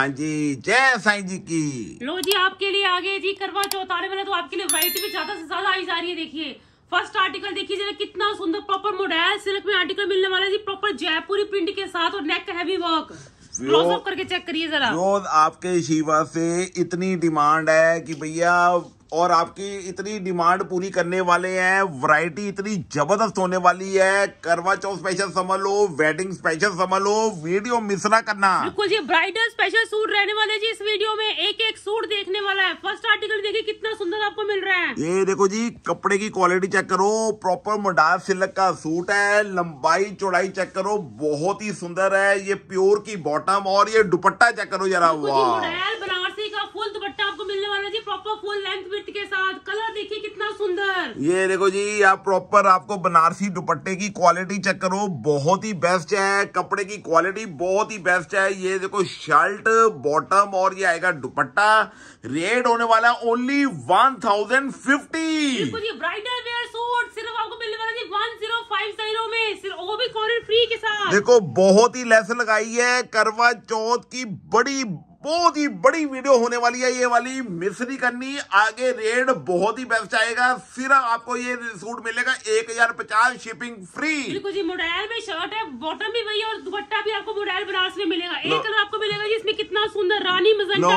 हाँ जी जय साई जी की लो जी आपके लिए आगे जी करवा चौथ आने वाला तो आपके लिए वराइटी भी ज्यादा से ज्यादा आई जा रही है देखिए फर्स्ट आर्टिकल देखिए जरा कितना सुंदर प्रॉपर मोडेल सिल्क में आर्टिकल मिलने वाला जी प्रॉपर जयपुरी प्रिंट के साथ और नेक हैवी वर्क करके चेक करिए जरा रोज आपके शिवा से इतनी डिमांड है कि भैया और आपकी इतनी डिमांड पूरी करने वाले हैं वैरायटी इतनी जबरदस्त होने वाली है करवा चौथ स्पेशल समझ लो वेडिंग स्पेशल समझ लो वीडियो मिस ना करना बिल्कुल जी ब्राइडल स्पेशल सूट रहने वाले जी इस वीडियो में एक एक सूट देखने वाला है फर्स्ट आर्टिकल देखिए कितना सुंदर आपको मिल रहा है ये देखो जी कपड़े की क्वालिटी चेक करो प्रॉपर मोडास सिल्क का सूट है लंबाई चौड़ाई चेक करो बहुत ही सुंदर है ये प्योर की बॉटम और ये दुपट्टा चेक करो जरा हुआ बनारसी का फुल दुपट्टा आपको मिलने वाला जी प्रॉपर फुल लेंथ विथ के साथ कलर देखिए कितना सुंदर ये देखो जी आप प्रॉपर आपको बनारसी दुपट्टे की क्वालिटी चेक करो बहुत ही बेस्ट है कपड़े की क्वालिटी बहुत ही बेस्ट है ये देखो शर्ट बॉटम और ये आएगा दुपट्टा रेट होने वाला only one thousand fifty bridal wear suit सिर्फ आपको मिलने वाला जी वन जीरो फाइव जीरो में सिर्फ वो भी फॉरन फ्री के साथ देखो बहुत ही लेस लगाई है करवा चौथ की बड़ी बहुत ही बड़ी वीडियो होने वाली है ये वाली मिस नहीं करनी आगे रेट बहुत ही बेस्ट आएगा सिर्फ आपको ये सूट मिलेगा एक हजार पचास शिपिंग फ्री बिल्कुल जी मोडाइल में शर्ट है बॉटम भी वही और दुपट्टा भी आपको मोडाइल बनारस में मिलेगा एक कलर आपको मिलेगा जी इसमें कितना सुंदर रानी मजन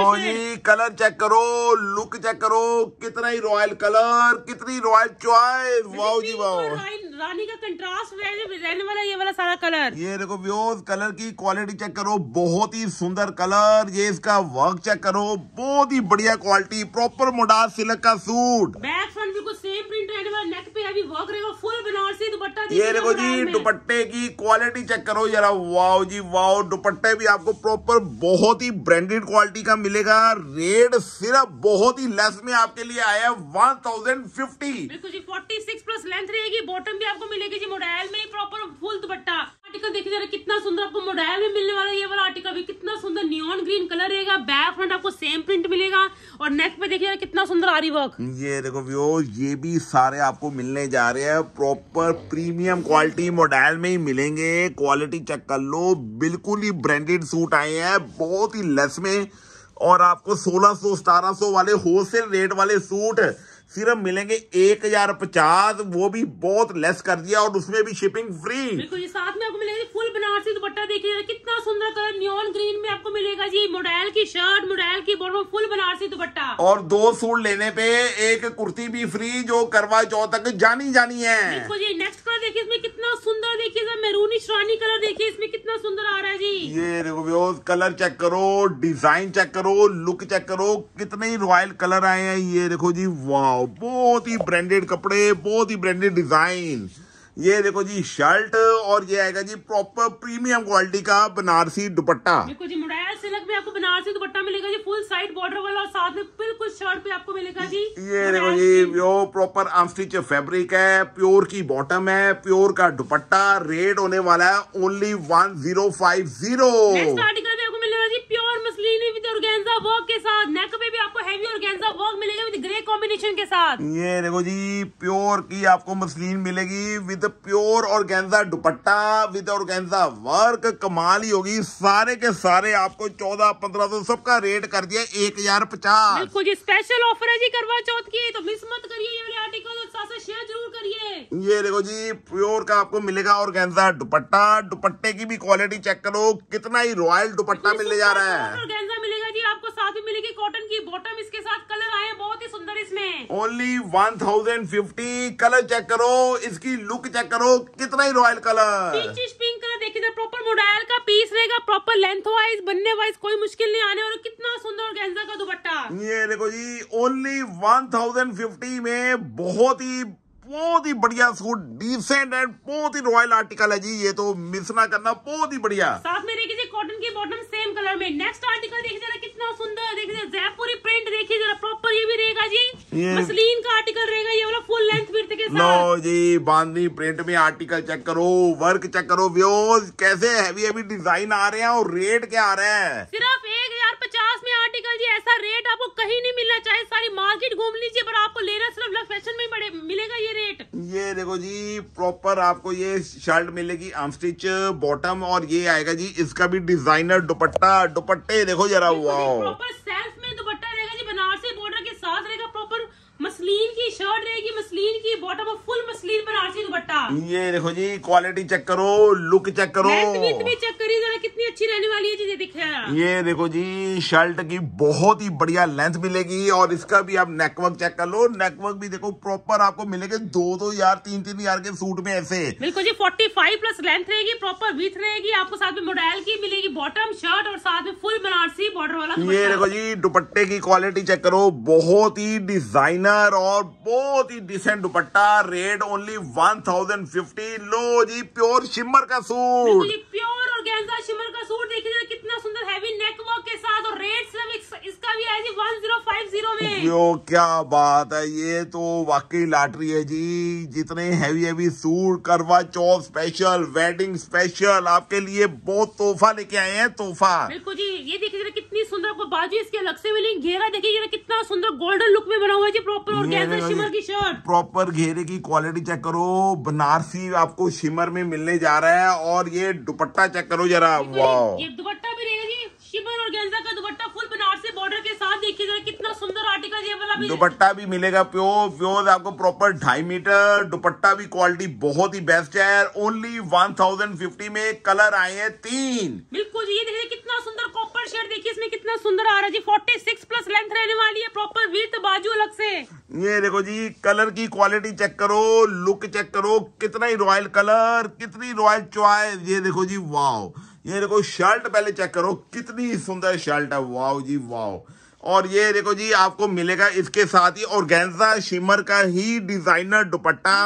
कलर चेक करो लुक चेक करो कितना ही रॉयल कलर कितनी रॉयल चॉइस वाओ जी वाओ रानी का कंट्रास्ट रहने वाला ये वाला सारा कलर ये देखो व्योज कलर की क्वालिटी चेक करो बहुत ही सुंदर कलर ये इसका वर्क चेक करो बहुत ही बढ़िया क्वालिटी प्रॉपर मोडा सिल्क का सूट बैक फ्रंट बिल्कुल सेम ये प्रिंट नेक पे अभी वर्क रहेगा फुल बनारसी दुपट्टा ये देखो जी दुपट्टे की क्वालिटी चेक करो जरा वाओ जी वाओ दुपट्टे भी आपको प्रॉपर बहुत ही ब्रांडेड क्वालिटी का मिलेगा रेट सिर्फ बहुत ही लेस में आपके लिए आया है वन थाउजेंड फिफ्टी जी फोर्टी सिक्स प्लस लेंथ रहेगी बॉटम भी आपको मिलेगी जी मोडाइल में प्रॉपर फुल दुपट्टा आर्टिकल देखिए जरा कितना सुंदर आपको मोडायल में मिलने वाला ये वाला आर्टिकल भी कितना सुंदर नियॉन ग्रीन कलर रहेगा बैक फ्रंट आपको सेम प्रिंट मिलेगा और नेक पे देखिए कितना सुंदर आरी वर्क ये देखो व्यो ये भी सारे आपको मिलने जा रहे हैं प्रॉपर प्रीमियम क्वालिटी मोडायल में ही मिलेंगे क्वालिटी चेक कर लो बिल्कुल ही ब्रांडेड सूट आए हैं बहुत ही लेस में और आपको सोलह सौ वाले होलसेल रेट वाले सूट सिर्फ मिलेंगे एक हजार पचास वो भी बहुत लेस कर दिया और उसमें भी शिपिंग फ्री बिल्कुल ये साथ में आपको मिलेगा फुल बनारसी दुपट्टा देखिए कितना सुंदर कलर न्योन ग्रीन में आपको मिलेगा जी मोडाइल की शर्ट मोडेल की बॉटम फुल बनारसी दुपट्टा और दो सूट लेने पे एक कुर्ती भी फ्री जो करवा चौथ तक जानी जानी है जी नेक्स्ट देखिए इसमें कितना सुंदर देखिए सर मैरूनिश रानी कलर देखिए इसमें कितना सुंदर आ रहा है जी ये देखो कलर चेक करो डिजाइन चेक करो लुक चेक करो कितने ही रॉयल कलर आए हैं ये देखो जी वाह बहुत ही ब्रांडेड कपड़े बहुत ही ब्रांडेड डिजाइन ये देखो जी शर्ट और ये आएगा जी प्रॉपर प्रीमियम क्वालिटी का बनारसी दुपट्टा देखो जी मुड़ाया सिलक में आपको बनारसी दुपट्टा मिलेगा जी फुल साइड बॉर्डर वाला और साथ में बिल्कुल शर्ट पे आपको मिलेगा जी ये देखो जी यो प्रॉपर आमस्टिच फैब्रिक है प्योर की बॉटम है प्योर का दुपट्टा रेट होने वाला है only one zero five zero article ये प्योर मसलिनी विद ऑर्गेन्जा वर्क के साथ नेक पे भी आपको हैवी ऑर्गेन्जा वर्क मिलेगा विद ग्रे कॉम्बिनेशन के साथ ये देखो जी प्योर की आपको मसलिन मिलेगी विद प्योर ऑर्गेन्जा दुपट्टा विद ऑर्गेन्जा वर्क कमाल ही होगी सारे के सारे आपको चौदह पंद्रह सौ सबका रेट कर दिया एक हजार पचास बिल्कुल जी स्पेशल ऑफर है जी करवा चौथ की तो मिस मत करिए ये आर्टिकल शेयर जरूर करिए ये देखो जी प्योर का आपको मिलेगा और दुपट्टा दुपट्टे की भी क्वालिटी चेक करो कितना ही रॉयल दुपट्टा मिलेगा जा रहा है ऑर्गेन्जा मिलेगा जी आपको साथ ही मिलेगी कॉटन की बॉटम इसके साथ कलर आए बहुत ही सुंदर इसमें only one thousand fifty colour check करो इसकी लुक चेक करो कितना ही रॉयल कलर पिंक कलर देखिए प्रॉपर मोडायल का पीस रहेगा प्रॉपर लेंथ वाइज बनने वाइज कोई मुश्किल नहीं आने और कितना सुंदर ऑर्गेन्जा का दुपट्टा ये देखो जी ओनली वन में बहुत ही बहुत ही बढ़िया सूट डिसेंट एंड बहुत ही रॉयल आर्टिकल है जी ये तो मिस ना करना बहुत ही बढ़िया साथ में देखिए कॉटन की बॉटम सेम कलर में नेक्स्ट आर्टिकल देखिए जरा कितना सुंदर देखिए जयपुरी प्रिंट देखिए जरा प्रॉपर ये भी रहेगा जी मसलिन का आर्टिकल रहेगा ये वाला फुल लेंथ प्रिंट के साथ नो जी बांधनी प्रिंट में आर्टिकल चेक करो वर्क चेक करो व्यूज कैसे हैवी हैवी डिजाइन आ रहे हैं और रेट क्या आ रहा है सिर्फ एक हजार पचास में आर्टिकल जी ऐसा रेट आपको कहीं नहीं मिलना चाहिए सारी मार्केट घूम लीजिए पर आपको लेना सिर्फ लग फैशन में मिलेगा ये रेट ये देखो जी प्रॉपर आपको ये शर्ट मिलेगी स्टिच बॉटम और ये आएगा जी इसका भी डिजाइनर दुपट्टा दुपट्टे देखो जरा हुआ प्रॉपर सेल्फ में दुपट्टा रहेगा जी बनारसी बॉर्डर के साथ रहेगा प्रॉपर मसलीन की शर्ट रहेगी मसलीन की बॉटम और फुल मसलीन बनारसी दुपट्टा ये देखो जी क्वालिटी चेक करो लुक चेक करो भी चेक करी जरा कितनी अच्छी रहने वाली है चीजें दिखे ये देखो जी शर्ट की बहुत ही बढ़िया लेंथ मिलेगी और इसका भी आप नेकवर्क चेक कर लो नेकवर्क भी देखो प्रॉपर आपको मिलेगा दो दो यार तीन तीन यार के सूट में ऐसे बिल्कुल जी फोर्टी फाइव प्लस लेंथ रहेगी प्रॉपर विथ रहेगी आपको साथ में मोडाइल की मिलेगी बॉटम शर्ट और साथ में फुल बनारसी बॉर्डर वाला ये देखो जी दुपट्टे की क्वालिटी चेक करो बहुत ही डिजाइनर इनर और बहुत ही डिसेंट दुपट्टा rate only one thousand fifty लो जी प्योर शिमर का suit pure organza shimmer का सूट देखिए कितना सुंदर हैवी नेक वर्क के साथ और रेट इसका भी है जी जीरो में यो क्या बात है ये तो वाकई लाटरी है जी जितने हैवी हैवी सूट करवा चौथ स्पेशल वेडिंग स्पेशल आपके लिए बहुत तोहफा लेके आए हैं तोहफा बिल्कुल जी ये देखिए कितनी सुंदर आपको बाजू इसके अलग से मिली घेरा देखिए कितना सुंदर गोल्डन लुक में बना हुआ है जी प्रॉपर ऑर्गेन्जा शिमर की शर्ट प्रॉपर घेरे की क्वालिटी चेक करो बनारसी आपको शिमर में मिलने जा रहा है और ये दुपट्टा चेक करो जरा वाह ये दुपट्टा भी रहेगा जी शिमर और गेंजा का दुपट्टा फुल बनारसी बॉर्डर के साथ देखिए जरा कितना सुंदर आर्टिकल ये वाला भी दुपट्टा भी मिलेगा प्योर प्योर आपको प्रॉपर ढाई मीटर दुपट्टा भी क्वालिटी बहुत ही बेस्ट है ओनली वन थाउजेंड फिफ्टी में कलर आए हैं तीन बिल्कुल ये देखिए कितना सुंदर कॉपर शेड देखिए इसमें कितना सुंदर आ रहा है जी फोर्टी सिक्स प्लस लेंथ रहने वाली है प्रॉपर विथ बाजू अलग से ये देखो जी कलर की क्वालिटी चेक करो लुक चेक करो कितना ही रॉयल कलर कितनी रॉयल चॉइस ये देखो जी वाह ये देखो शर्ट पहले चेक करो कितनी सुंदर शर्ट है वाओ जी वाओ और ये देखो जी आपको मिलेगा इसके साथ ही ऑर्गेन्जा शिमर का ही डिजाइनर दुपट्टा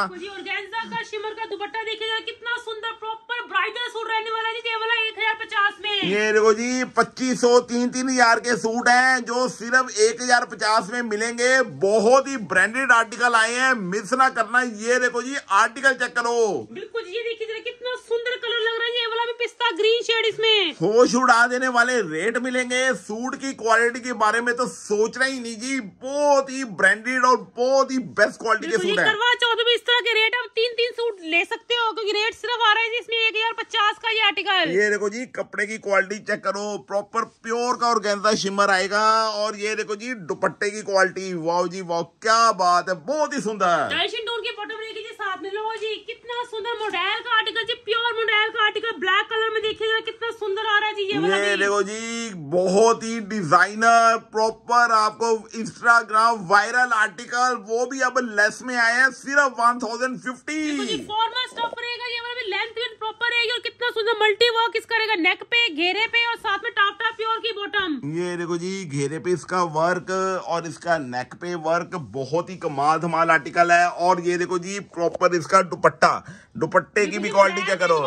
का शिमर का दुपट्टा देखिए कितना सुंदर प्रॉपर ब्राइडल सूट रहने वाला जी केवल एक हजार पचास में ये देखो जी पच्चीस सौ तीन तीन हजार के सूट हैं जो सिर्फ एक हजार पचास में मिलेंगे बहुत ही ब्रांडेड आर्टिकल आए हैं मिस ना करना ये देखो जी आर्टिकल चेक करो बिल्कुल ये देखिए कितना सुंदर कलर लग रहा है ये वाला भी पिस्ता ग्रीन शेड इसमें होश उड़ा देने वाले रेट मिलेंगे सूट की क्वालिटी के बारे में में तो सोचना ही नहीं जी बहुत ही ब्रांडेड और बहुत ही बेस्ट क्वालिटी के सूट है करवा चौथ में इस तरह के रेट आप तीन तीन सूट ले सकते हो क्योंकि रेट सिर्फ आ रहा है जी इसमें एक हजार पचास का ये आर्टिकल ये देखो जी कपड़े की क्वालिटी चेक करो प्रॉपर प्योर का और शिमर आएगा और ये देखो जी दुपट्टे की क्वालिटी वाओ जी वाओ क्या बात है बहुत ही सुंदर की बॉटम लेके साथ में लो जी कितना सुंदर मोडेल का आर्टिकल जी प्योर मोडेल का आर्टिकल ब्लैक कलर में देखिए कितना सुंदर आ रहा है जी ये वाला देखो जी बहुत ही डिजाइनर प्रॉपर आपको इंस्टाग्राम वायरल आर्टिकल वो भी अब लेस में आए हैं सिर्फ one thousand fifty multi work इसका रहेगा नेक पे घेरे पे और साथ में टॉप टॉप प्योर की बॉटम ये देखो जी घेरे पे इसका वर्क और इसका नेक पे वर्क बहुत ही कमाल धमाल आर्टिकल है और ये देखो जी प्रॉपर इसका दुपट्टा दुपट्टे की भी क्वालिटी क्या करो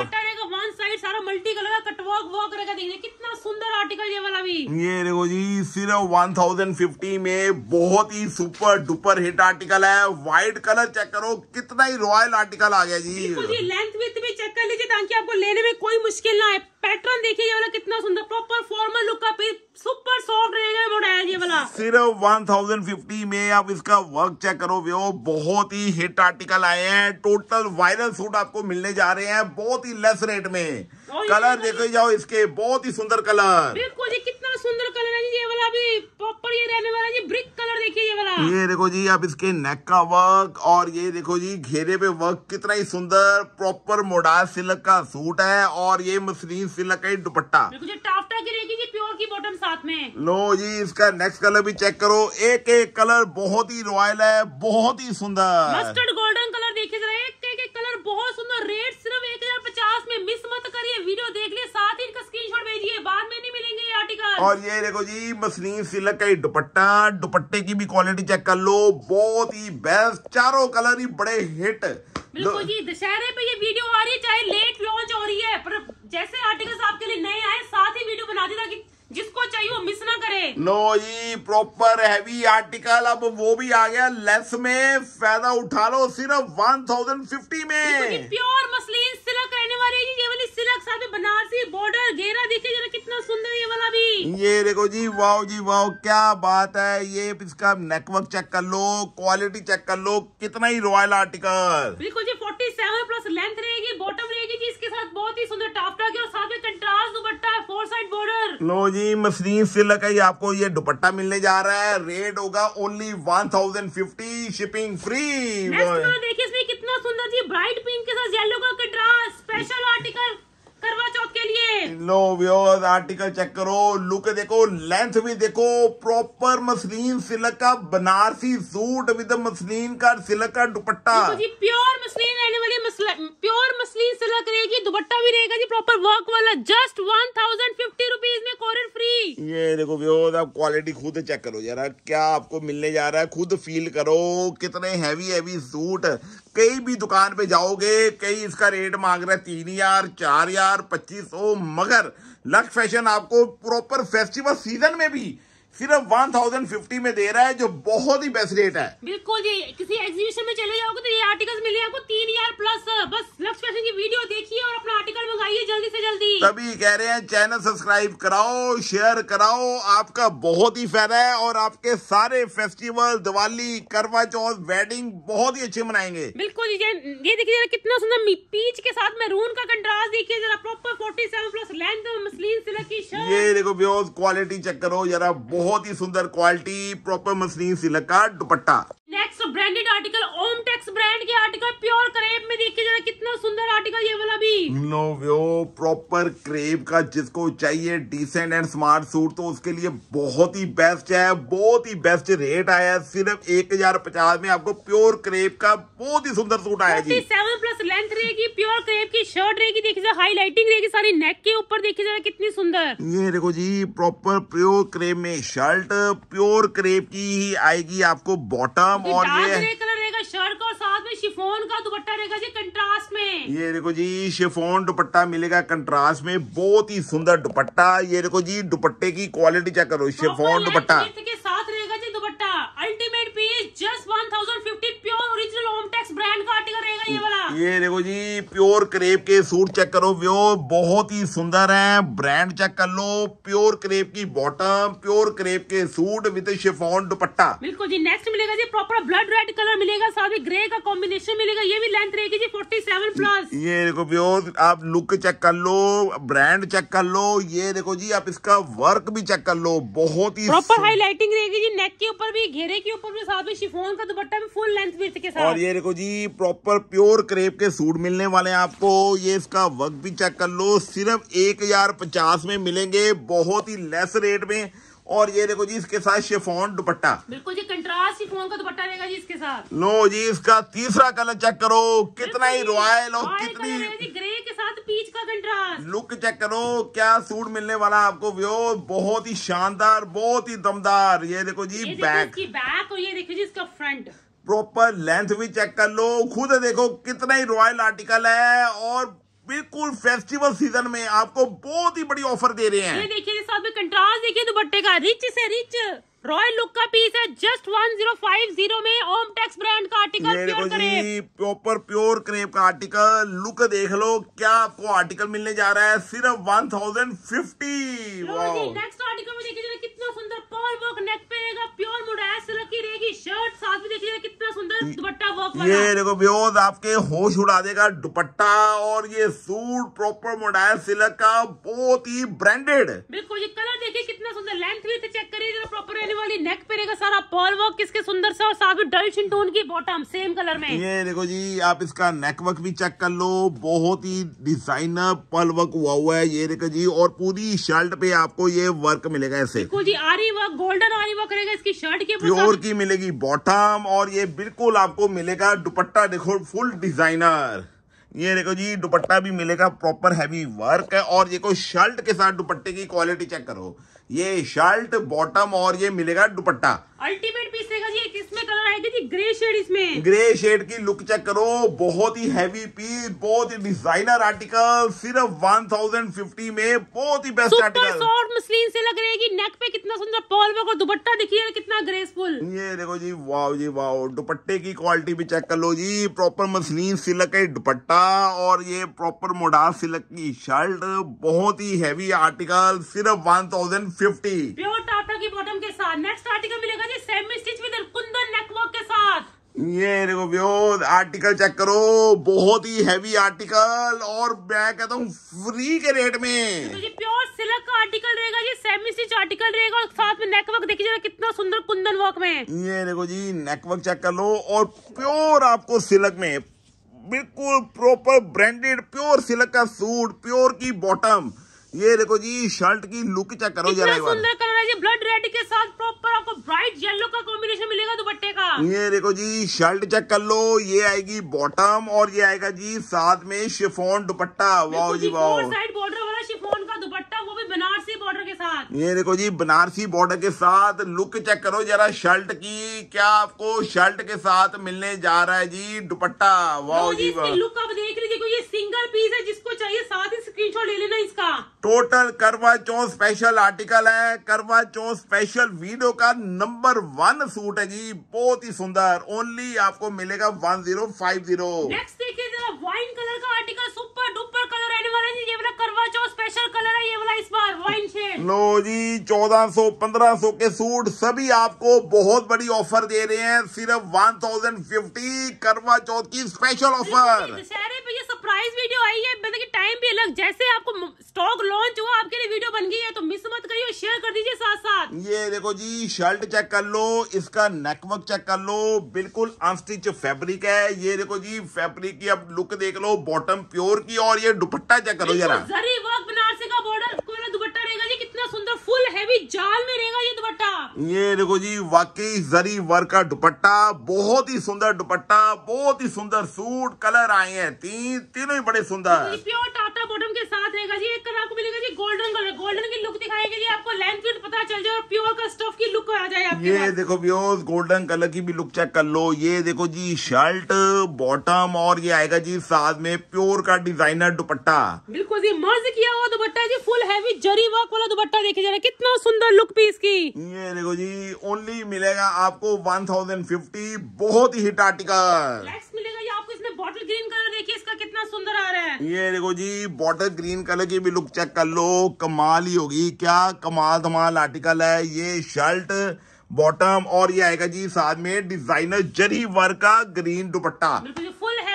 साइड सारा मल्टी कलर का कटवॉक वॉक रखा देखिए कितना सुंदर आर्टिकल ये वाला भी ये देखो जी सिर्फ 1050 में बहुत ही सुपर डुपर हिट आर्टिकल है व्हाइट कलर चेक करो कितना ही रॉयल आर्टिकल आ गया जी लेंथ भी इतनी चेक कर लीजिए ताकि आपको लेने में कोई मुश्किल ना आए पैटर्न देखिए ये वाला कितना सुंदर प्रॉपर फॉर्मल लुक का पीस सुपर सॉफ्ट रहेगा मोडायल ये वाला सिर्फ 1050 में आप इसका वर्क चेक करो व्यू बहुत ही हिट आर्टिकल आए हैं टोटल वायरल सूट आपको मिलने जा रहे हैं बहुत ही लेस रेट में कलर देखे जाओ इसके बहुत ही सुंदर कलर बिल्कुल ये कितना सुंदर कलर है जी ये वाला भी प्रॉपर ये रहने वाला जी ब्रिक कलर देखिए ये वाला ये देखो जी आप इसके नेक का वर्क और ये देखो जी घेरे पे वर्क कितना ही सुंदर प्रॉपर मोडा सिल्क का सूट है और ये मसलिन सिल्क का दुपट्टा टाफ्टा की रहेगी प्योर की बॉटम साथ में लो जी इसका नेक्स्ट कलर भी चेक करो एक एक कलर बहुत ही रॉयल है बहुत ही सुंदर मस्टर्ड गोल्डन कलर देखिए जरा एक एक कलर बहुत सुंदर रेड करिए वीडियो देख लिए साथ ही इनका स्क्रीनशॉट भेजिए बाद में नहीं मिलेंगे ये आर्टिकल और ये देखो जी मसलिन सिलक का दुपट्टा दुपट्टे की भी क्वालिटी चेक कर लो बहुत ही बेस्ट चारों कलर ही बड़े हिट बिल्कुल जी दशहरे पे ये वीडियो आ रही है चाहे लेट लॉन्च हो रही है पर जैसे आर्टिकल्स आपके लिए नए आए साथ ही वीडियो बना दी ताकि जिसको चाहिए वो मिस ना करे नो जी प्रॉपर हैवी आर्टिकल अब वो भी आ गया लेस में फायदा उठा लो सिर्फ वन थाउजेंड फिफ्टी में प्योर मसलिन सिलक रहने वाली ये वाली सिलक साथ में बनारसी बॉर्डर घेरा देखिए जरा कितना सुंदर ये वाला भी ये देखो जी वाओ जी वाओ क्या बात है ये इसका नेटवर्क चेक कर लो क्वालिटी चेक कर लो कितना ही रॉयल आर्टिकल बिल्कुल जी फोर्टी सेवन प्लस लेंथ रहेगी बॉटम रहेगी जी इसके साथ बहुत ही सुंदर टाफ्टा के और साथ में कंट्रास्ट दुपट्टा फोर साइड बॉर्डर लो जी मशीन अफरीन से लगा आपको ये दुपट्टा मिलने जा रहा है रेट होगा only one thousand fifty shipping free देखिए इसमें कितना सुंदर जी ब्राइट पिंक के साथ येलो का कंट्रास्ट स्पेशल आर्टिकल करवा चौथ के लिए लो व्यूअर्स आर्टिकल चेक करो लुक देखो लेंथ भी देखो प्रॉपर मसलिन सिलक का बनारसी सूट विद मसलिन का सिलक का दुपट्टा जी प्योर मसलिन रहने वाली प्योर मसलिन सिलक रहेगी दुपट्टा भी रहेगा जी प्रॉपर वर्क वाला just one thousand fifty rupees में कोरियर क्वालिटी ये देखो व्यूअर्स आप क्वालिटी खुद चेक करो जरा क्या आपको मिलने जा रहा है खुद फील करो कितने हैवी हैवी सूट कई भी दुकान पे जाओगे कई इसका रेट मांग रहा है तीन हजार चार हजार पच्चीस सौ मगर लक्स फैशन आपको प्रॉपर फेस्टिवल सीजन में भी सिर्फ वन थाउजेंड फिफ्टी में दे रहा है जो बहुत ही बेस्ट रेट है बिल्कुल ये किसी एग्जीबिशन में चले जाओगे तो ये आर्टिकल्स मिले आपको तीन हजार प्लस बस लक्ष्य फैशन की वीडियो देखिए और अपना आर्टिकल मंगाइए जल्दी से जल्दी तभी कह रहे हैं चैनल सब्सक्राइब कराओ शेयर कराओ आपका बहुत ही फायदा है और आपके सारे फेस्टिवल दिवाली करवा चौथ वेडिंग बहुत ही अच्छे मनाएंगे बिल्कुल ये देखिए जरा कितना सुंदर पीच के साथ मैरून का कंट्रास्ट देखिए जरा proper forty seven plus length muslin silk की शर्ट ये देखो क्वालिटी चेक करो जरा बहुत ही सुंदर क्वालिटी प्रॉपर मशीन सिलक का दुपट्टा next branded article Om Tex brand के आर्टिकल प्योर क्रेप में देखिए जरा कितना सुंदर आर्टिकल ये वाला भी नो व्यो प्रॉपर क्रेप का जिसको चाहिए डिसेंट एंड स्मार्ट सूट तो उसके लिए बहुत ही बेस्ट है बहुत ही बेस्ट रेट आया है सिर्फ एक हजार पचास में आपको प्योर क्रेप का बहुत ही सुंदर सूट आया जी सेवन प्लस लेंथ रहेगी प्योर क्रेप की शर्ट रहेगी देखिए जरा हाईलाइटिंग रहेगी सारी नेक के ऊपर देखिए जरा कितनी सुंदर ये देखो जी प्रॉपर प्योर क्रेप में शर्ट प्योर क्रेप की ही आएगी आपको बॉटम और ये शर्ट का साथ में शिफोन का दुपट्टा रहेगा जी कंट्रास्ट में ये देखो जी शिफोन दुपट्टा मिलेगा कंट्रास्ट में बहुत ही सुंदर दुपट्टा ये देखो जी दुपट्टे की क्वालिटी चेक करो शिफोन दुपट्टा के साथ रहेगा जी दुपट्टा ultimate piece just one thousand fifty pure original Home Tex brand का ये देखो जी प्योर क्रेप के सूट चेक करो व्यो बहुत ही सुंदर है ब्रांड चेक कर लो प्योर क्रेप की बॉटम प्योर क्रेप के सूट विद शिफॉन दुपट्टा बिल्कुल जी नेक्स्ट मिलेगा जी प्रॉपर ब्लड रेड कलर मिलेगा साथ ही ग्रे का कॉम्बिनेशन मिलेगा ये भी लेंथ रहेगी जी फोर्टी सेवन प्लस ये देखो व्यो आप लुक चेक कर लो ब्रांड चेक कर लो ये देखो जी आप इसका वर्क भी चेक कर लो बहुत ही प्रॉपर हाईलाइटिंग रहेगी जी नेक के ऊपर भी घेरे के ऊपर भी साथ ही शिफोन का दुपट्टा भी फुल लेंथ विथ के साथ और ये देखो जी प्रॉपर प्योर प्योर क्रेप के सूट मिलने वाले हैं आपको ये इसका वर्क भी चेक कर लो सिर्फ एक हजार पचास में मिलेंगे बहुत ही लेस रेट में और ये देखो जी इसके साथ शिफोन दुपट्टा बिल्कुल जी कंट्रास्ट शिफोन का दुपट्टा रहेगा जी इसके साथ लो जी इसका तीसरा कलर चेक करो कितना ही रॉयल और कितनी ग्रे के साथ पीच का कंट्रास्ट लुक चेक करो क्या सूट मिलने वाला आपको व्यो बहुत ही शानदार बहुत ही दमदार ये देखो जी ये बैक बैक और ये देखो जी इसका फ्रंट प्रॉपर लेंथ भी चेक कर लो खुद देखो कितना ही रॉयल आर्टिकल है और बिल्कुल फेस्टिवल सीजन में आपको बहुत ही बड़ी ऑफर दे रहे हैं ये देखिए साथ में कंट्रास्ट देखिए दुपट्टे का रिच से रिच रॉयल लुक का पीस है just one zero five zero में ओम टेक्स ब्रांड का article pure proper pure crepe का आर्टिकल लुक देख लो क्या आपको आर्टिकल मिलने जा रहा है सिर्फ one thousand fifty next article में देखिए कितना सुंदर प्योर वर्क नेक पे रहेगा प्योर मुड़ाया सिल्क की रहेगी शर्ट साथ में देखिए कितना सुंदर दुपट्टा वर्क वाला ये देखो ब्योज आपके होश उड़ा देगा दुपट्टा और ये सूट प्रॉपर मुड़ाया सिल्क का बहुत ही ब्रांडेड बिल्कुल ये कलर देखिए कितना सुंदर लेंथ भी चेक तो करिए जरा प्रॉपर रहने वाली नेक पे रहेगा सारा पर्ल वर्क किसके सुंदर से और साथ में डल चिंटून की बॉटम सेम कलर में ये देखो जी आप इसका नेक वर्क भी चेक कर लो बहुत ही डिजाइनर पर्ल वर्क हुआ हुआ है ये देखो जी और पूरी शर्ट पे आपको ये वर्क मिलेगा ऐसे जी आरी वर्क गोल्डन वो करेगा इसकी शर्ट के प्योर की मिलेगी बॉटम और ये बिल्कुल आपको मिलेगा दुपट्टा देखो फुल डिजाइनर ये देखो जी दुपट्टा भी मिलेगा प्रॉपर हैवी वर्क है और ये कोई शर्ट के साथ दुपट्टे की क्वालिटी चेक करो ये शर्ट बॉटम और ये मिलेगा दुपट्टा अल्टीमेट पीस रहेगा जी किसमें कलर आएगा जी ग्रे शेड इसमें ग्रे शेड की लुक चेक करो बहुत ही हैवी पीस बहुत ही डिजाइनर आर्टिकल सिर्फ 1050 में बहुत ही बेस्ट आर्टिकल शॉर्ट मशीन से लग रही है नेक पे कितना सुंदर पॉल वर्क और दुपट्टा देखिए कितना ग्रेसफुल ये देखो जी वाओ जी वाओ दुपट्टे की क्वालिटी भी चेक कर लो जी प्रॉपर मशीन सिलक है दुपट्टा और ये प्रॉपर मोडास सिलक की शर्ट बहुत ही हैवी आर्टिकल सिर्फ वन थाउजेंड फिफ्टी प्योर टाटा की बॉटम के साथ नेक्स्ट आर्टिकल मिलेगा जी semi stitch with kundan neck work के साथ ये देखो व्योर आर्टिकल चेक करो बहुत ही हैवी आर्टिकल और मैं कहता हूँ फ्री के रेट में तो ये प्योर सिल्क का आर्टिकल रहेगा ये सेमी स्टिच आर्टिकल रहेगा और साथ में नेकवर्क देखिए जरा कितना सुंदर कुंदन वर्क में ये देखो जी नेकवर्क चेक कर लो और प्योर आपको सिल्क में बिल्कुल प्रॉपर ब्रांडेड प्योर सिल्क का सूट प्योर की बॉटम ये देखो जी शर्ट की लुक चेक करो जरा सुंदर कलर है ये ब्लड रेड के साथ प्रॉपर आपको ब्राइट येलो का कॉम्बिनेशन मिलेगा दुपट्टे का ये देखो जी शर्ट चेक कर लो ये आएगी बॉटम और ये आएगा जी साथ में शिफोन दुपट्टा वाह जी वाह साइड बॉर्डर वाला शिफोन का दुपट्टा वो भी बनारसी बॉर्डर के साथ ये देखो जी बनारसी बॉर्डर के साथ लुक चेक करो जरा शर्ट की क्या आपको शर्ट के साथ मिलने जा रहा है जी दुपट्टा वाह जी इसकी लुक आप देख लीजिए ये सिंगल पीस है जिसको चाहिए साथ ही स्क्रीनशॉट ले लेना इसका टोटल करवा चौथ स्पेशल आर्टिकल है करवा चौथ स्पेशल वीडियो का नंबर वन सूट है जी बहुत ही सुंदर ओनली आपको मिलेगा one zero five zero next देखिए वाइन कलर का आर्टिकल सुपर डुपर कलर आने वाला है ये वाला करवा चौथ स्पेशल कलर है ये वाला लो जी चौदह सौ पंद्रह लो के सूट सभी आपको बहुत बड़ी ऑफर दे रहे हैं सिर्फ one thousand fifty Karva Chauth की स्पेशल ऑफर सरप्राइज वीडियो आई है मतलब कि टाइम भी अलग जैसे आपको स्टॉक लॉन्च हुआ आपके लिए वीडियो बन गई है तो मिस मत करिए शेयर कर दीजिए साथ साथ ये देखो जी शर्ट चेक कर लो इसका नेकवर्क चेक कर लो बिल्कुल अनस्टिच फैब्रिक है ये देखो जी फैब्रिक की अब लुक देख लो बॉटम प्योर की और ये दुपट्टा चेक करो जरा जरी भी जाल में रहेगा ये दुपट्टा ये देखो जी वाकई जरी वर का दुपट्टा बहुत ही सुंदर दुपट्टा बहुत ही सुंदर सूट कलर आए हैं तीन तीनों ही बड़े सुंदर प्योर टाटा बॉटम के साथ रहेगा जी एक कलर आपको मिलेगा जी गोल्डन कलर गोल्डन की लुक दिखाएगी जी आपको लेंथ फिट पता चल जाए और प्योर का स्टफ की लुक आ जाए ये देखो प्योर गोल्डन कलर की भी लुक चेक कर लो ये देखो जी शर्ट बॉटम और ये आएगा जी साथ में प्योर का डिजाइनर दुपट्टा बिल्कुल जी मर्ज किया हुआ दुपट्टा जी फुल हैवी जरी वर्क वाला दुपट्टा देखिए जरा कितना सुंदर लुक पीस की ये देखो जी ओनली मिलेगा आपको वन थाउजेंड फिफ्टी बहुत ही हिट आर्टिकल मिलेगा ये आपको इसमें बॉटल ग्रीन कलर देखिए इसका कितना सुंदर आ रहा है ये देखो जी बॉटल ग्रीन कलर की भी लुक चेक कर लो कमाल ही होगी क्या कमाल धमाल आर्टिकल है ये शर्ट बॉटम और ये आएगा जी साथ में डिजाइनर जरी वर्क का ग्रीन दुपट्टा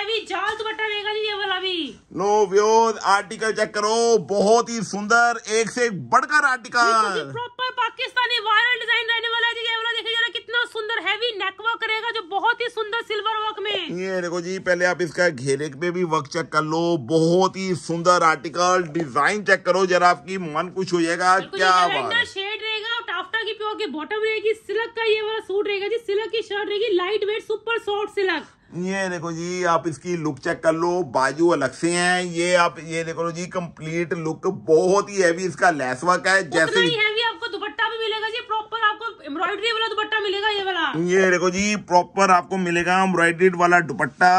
भी जाल दुपट्टा रहेगा जी ये वाला भी लो व्योज आर्टिकल चेक करो बहुत ही सुंदर एक से एक बढ़कर article proper Pakistani viral design रहने वाला है जी ये वाला देखिए जरा कितना सुंदर हैवी नेक वर्क रहेगा जो बहुत ही सुंदर सिल्वर वर्क में ये देखो जी पहले आप इसका घेरे पे भी वर्क चेक कर लो बहुत ही सुंदर आर्टिकल डिजाइन चेक करो जरा आपकी मन कुछ हो जाएगा क्या बात शेड रहेगा टाफ्टा की प्योर की बॉटम रहेगी सिल्क का ये वाला सूट रहेगा जी सिल्क की शर्ट रहेगी light weight super soft silk ये देखो जी आप इसकी लुक चेक कर लो बाजू अलग से हैं ये आप ये देखो लो जी कंप्लीट लुक बहुत ही हैवी इसका लेस वर्क है जैसे ही हैवी आपको दुपट्टा भी मिलेगा जी प्रॉपर आपको एम्ब्रॉयडरी वाला दुपट्टा मिलेगा ये वाला ये देखो जी प्रॉपर आपको मिलेगा एम्ब्रॉयडरी वाला दुपट्टा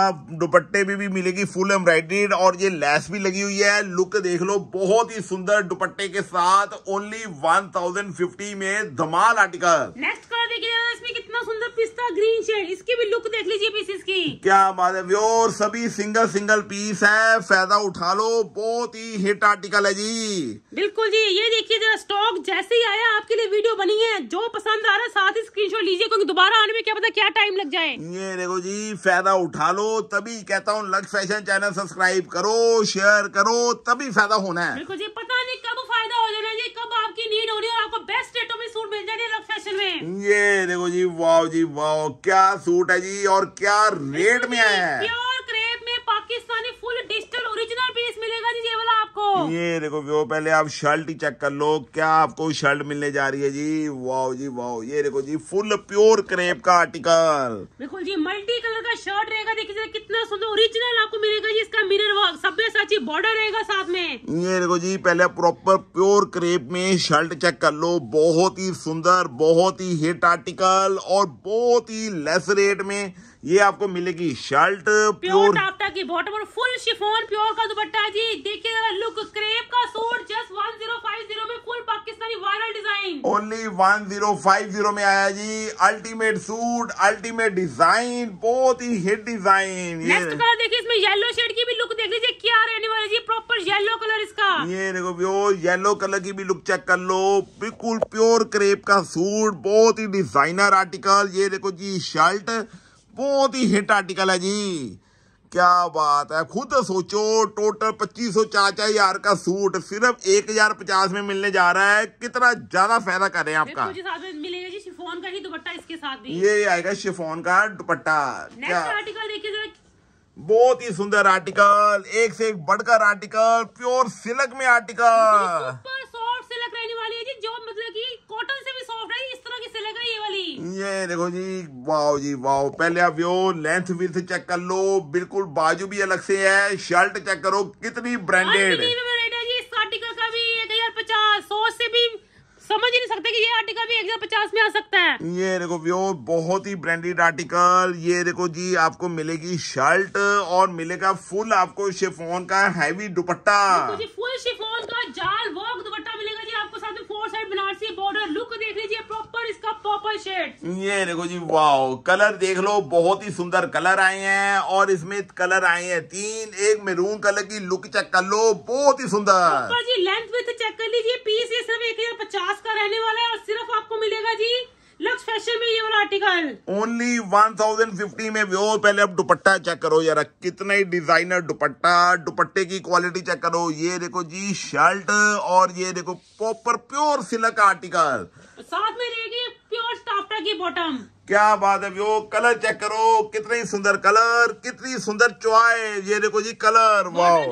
दुपट्टे भी, भी मिलेगी फुल एम्ब्रॉयडरीड और ये लेस भी लगी हुई है लुक देख लो बहुत ही सुंदर दुपट्टे के साथ ओनली वन में धमाल आर्टिकल नेक्स्ट कलर देखिए इसमें कितना सुंदर पिस्ता ग्रीन शेड इसकी भी लुक देख लीजिए पीसेस की क्या बात है व्योर सभी सिंगल सिंगल पीस है फायदा उठा लो बहुत ही हिट आर्टिकल है जी बिल्कुल जी ये देखिए जरा स्टॉक जैसे ही आया आपके लिए वीडियो बनी है जो पसंद आ रहा है साथ ही स्क्रीन लीजिए क्योंकि दोबारा आने में क्या पता क्या टाइम लग जाए ये देखो जी फायदा उठा लो तभी कहता हूँ लक्ष्य फैशन चैनल सब्सक्राइब करो शेयर करो तभी फायदा होना है बिल्कुल जी पता नहीं कब फायदा हो जाना जी कब आपकी नीड हो रही है आपको बेस्ट रेटो में सूट मिल जाने लक्ष्य फैशन में ये देखो जी वाह वाह जी वाह क्या सूट है जी और क्या रेट में आया है क्रेप में Pakistani full digital original piece मिलेगा जी ये वाला आपको ये देखो वो पहले आप शर्ट ही चेक कर लो क्या आपको शर्ट मिलने जा रही है जी वाओ जी वाओ ये देखो जी फुल प्योर क्रेप का आर्टिकल बिल्कुल जी मल्टी कलर का शर्ट रहेगा देखिए कितना सुंदर ओरिजिनल आपको मिलेगा जी इसका मिरर वर्क सभ्य साची बॉर्डर रहेगा साथ में ये देखो जी पहले प्रॉपर प्योर क्रेप में शर्ट चेक कर लो बहुत ही सुंदर बहुत ही हिट आर्टिकल और बहुत ही लेस रेट में ये आपको मिलेगी शर्ट प्योर टाफ्टा की बॉटम और फुल शिफोन प्योर का दुपट्टा जी देखिए जरा लुक क्रेप का suit just one zero five zero में full Pakistani viral design only one zero five zero में आया जी अल्टीमेट सूट अल्टीमेट डिजाइन बहुत ही हिट डिजाइन कलर देखिए इसमें येलो शेड की भी लुक देख लीजिए क्या रहने वाले जी प्रॉपर येलो कलर इसका ये देखो प्यो येलो कलर की भी लुक चेक कर लो बिल्कुल प्योर क्रेप का सूट बहुत ही डिजाइनर आर्टिकल ये देखो जी शर्ट बहुत ही हिट आर्टिकल है जी क्या बात है खुद सोचो टोटल पच्चीस चार चाचा हजार का सूट सिर्फ एक हजार पचास में मिलने जा रहा है कितना ज्यादा फायदा कर रहे हैं आपका मिलेगा जी शिफोन का ही दुपट्टा इसके साथ भी ये आएगा शिफोन का दुपट्टा क्या आर्टिकल देखिए बहुत ही सुंदर आर्टिकल एक से एक बढ़कर आर्टिकल प्योर सिल्क में आर्टिकल मतलब ये देखो जी वाओ जी वाओ पहले आप यो लेंथ विथ चेक कर लो बिल्कुल बाजू भी अलग से है शर्ट चेक करो कितनी ब्रांडेड आर्टिकल का भी एक हजार पचास सौ से भी समझ ही नहीं सकते कि ये आर्टिकल भी एक पचास में आ सकता है ये देखो व्यू बहुत ही ब्रांडेड आर्टिकल ये देखो जी आपको मिलेगी शर्ट और मिलेगा फुल आपको शिफोन का हैवी दुपट्टा फुल शिफोन का जाल वर्क दुपट्टा मिलेगा जी आपको साथ में four side Banarasi border look देख लीजिए प्रॉपर इसका प्रॉपर शेड ये देखो जी वाओ कलर देख लो बहुत ही सुंदर कलर आए हैं और इसमें कलर आए हैं तीन एक मेरून कलर की लुक चेक कर लो बहुत ही सुंदर जी length with check article only one thousand fifty में वो पहले आप दुपट्टा चेक करो यार कितने ही डिजाइनर दुपट्टा दुपट्टे की क्वालिटी चेक करो ये देखो जी शर्ट और ये देखो प्रॉपर प्योर सिल्क आर्टिकल साथ में रहेगी प्योर स्टाफ्टा की बॉटम क्या बात है व्यो कलर चेक करो कितने सुंदर कलर कितनी सुंदर चॉइस ये देखो जी कलर वाह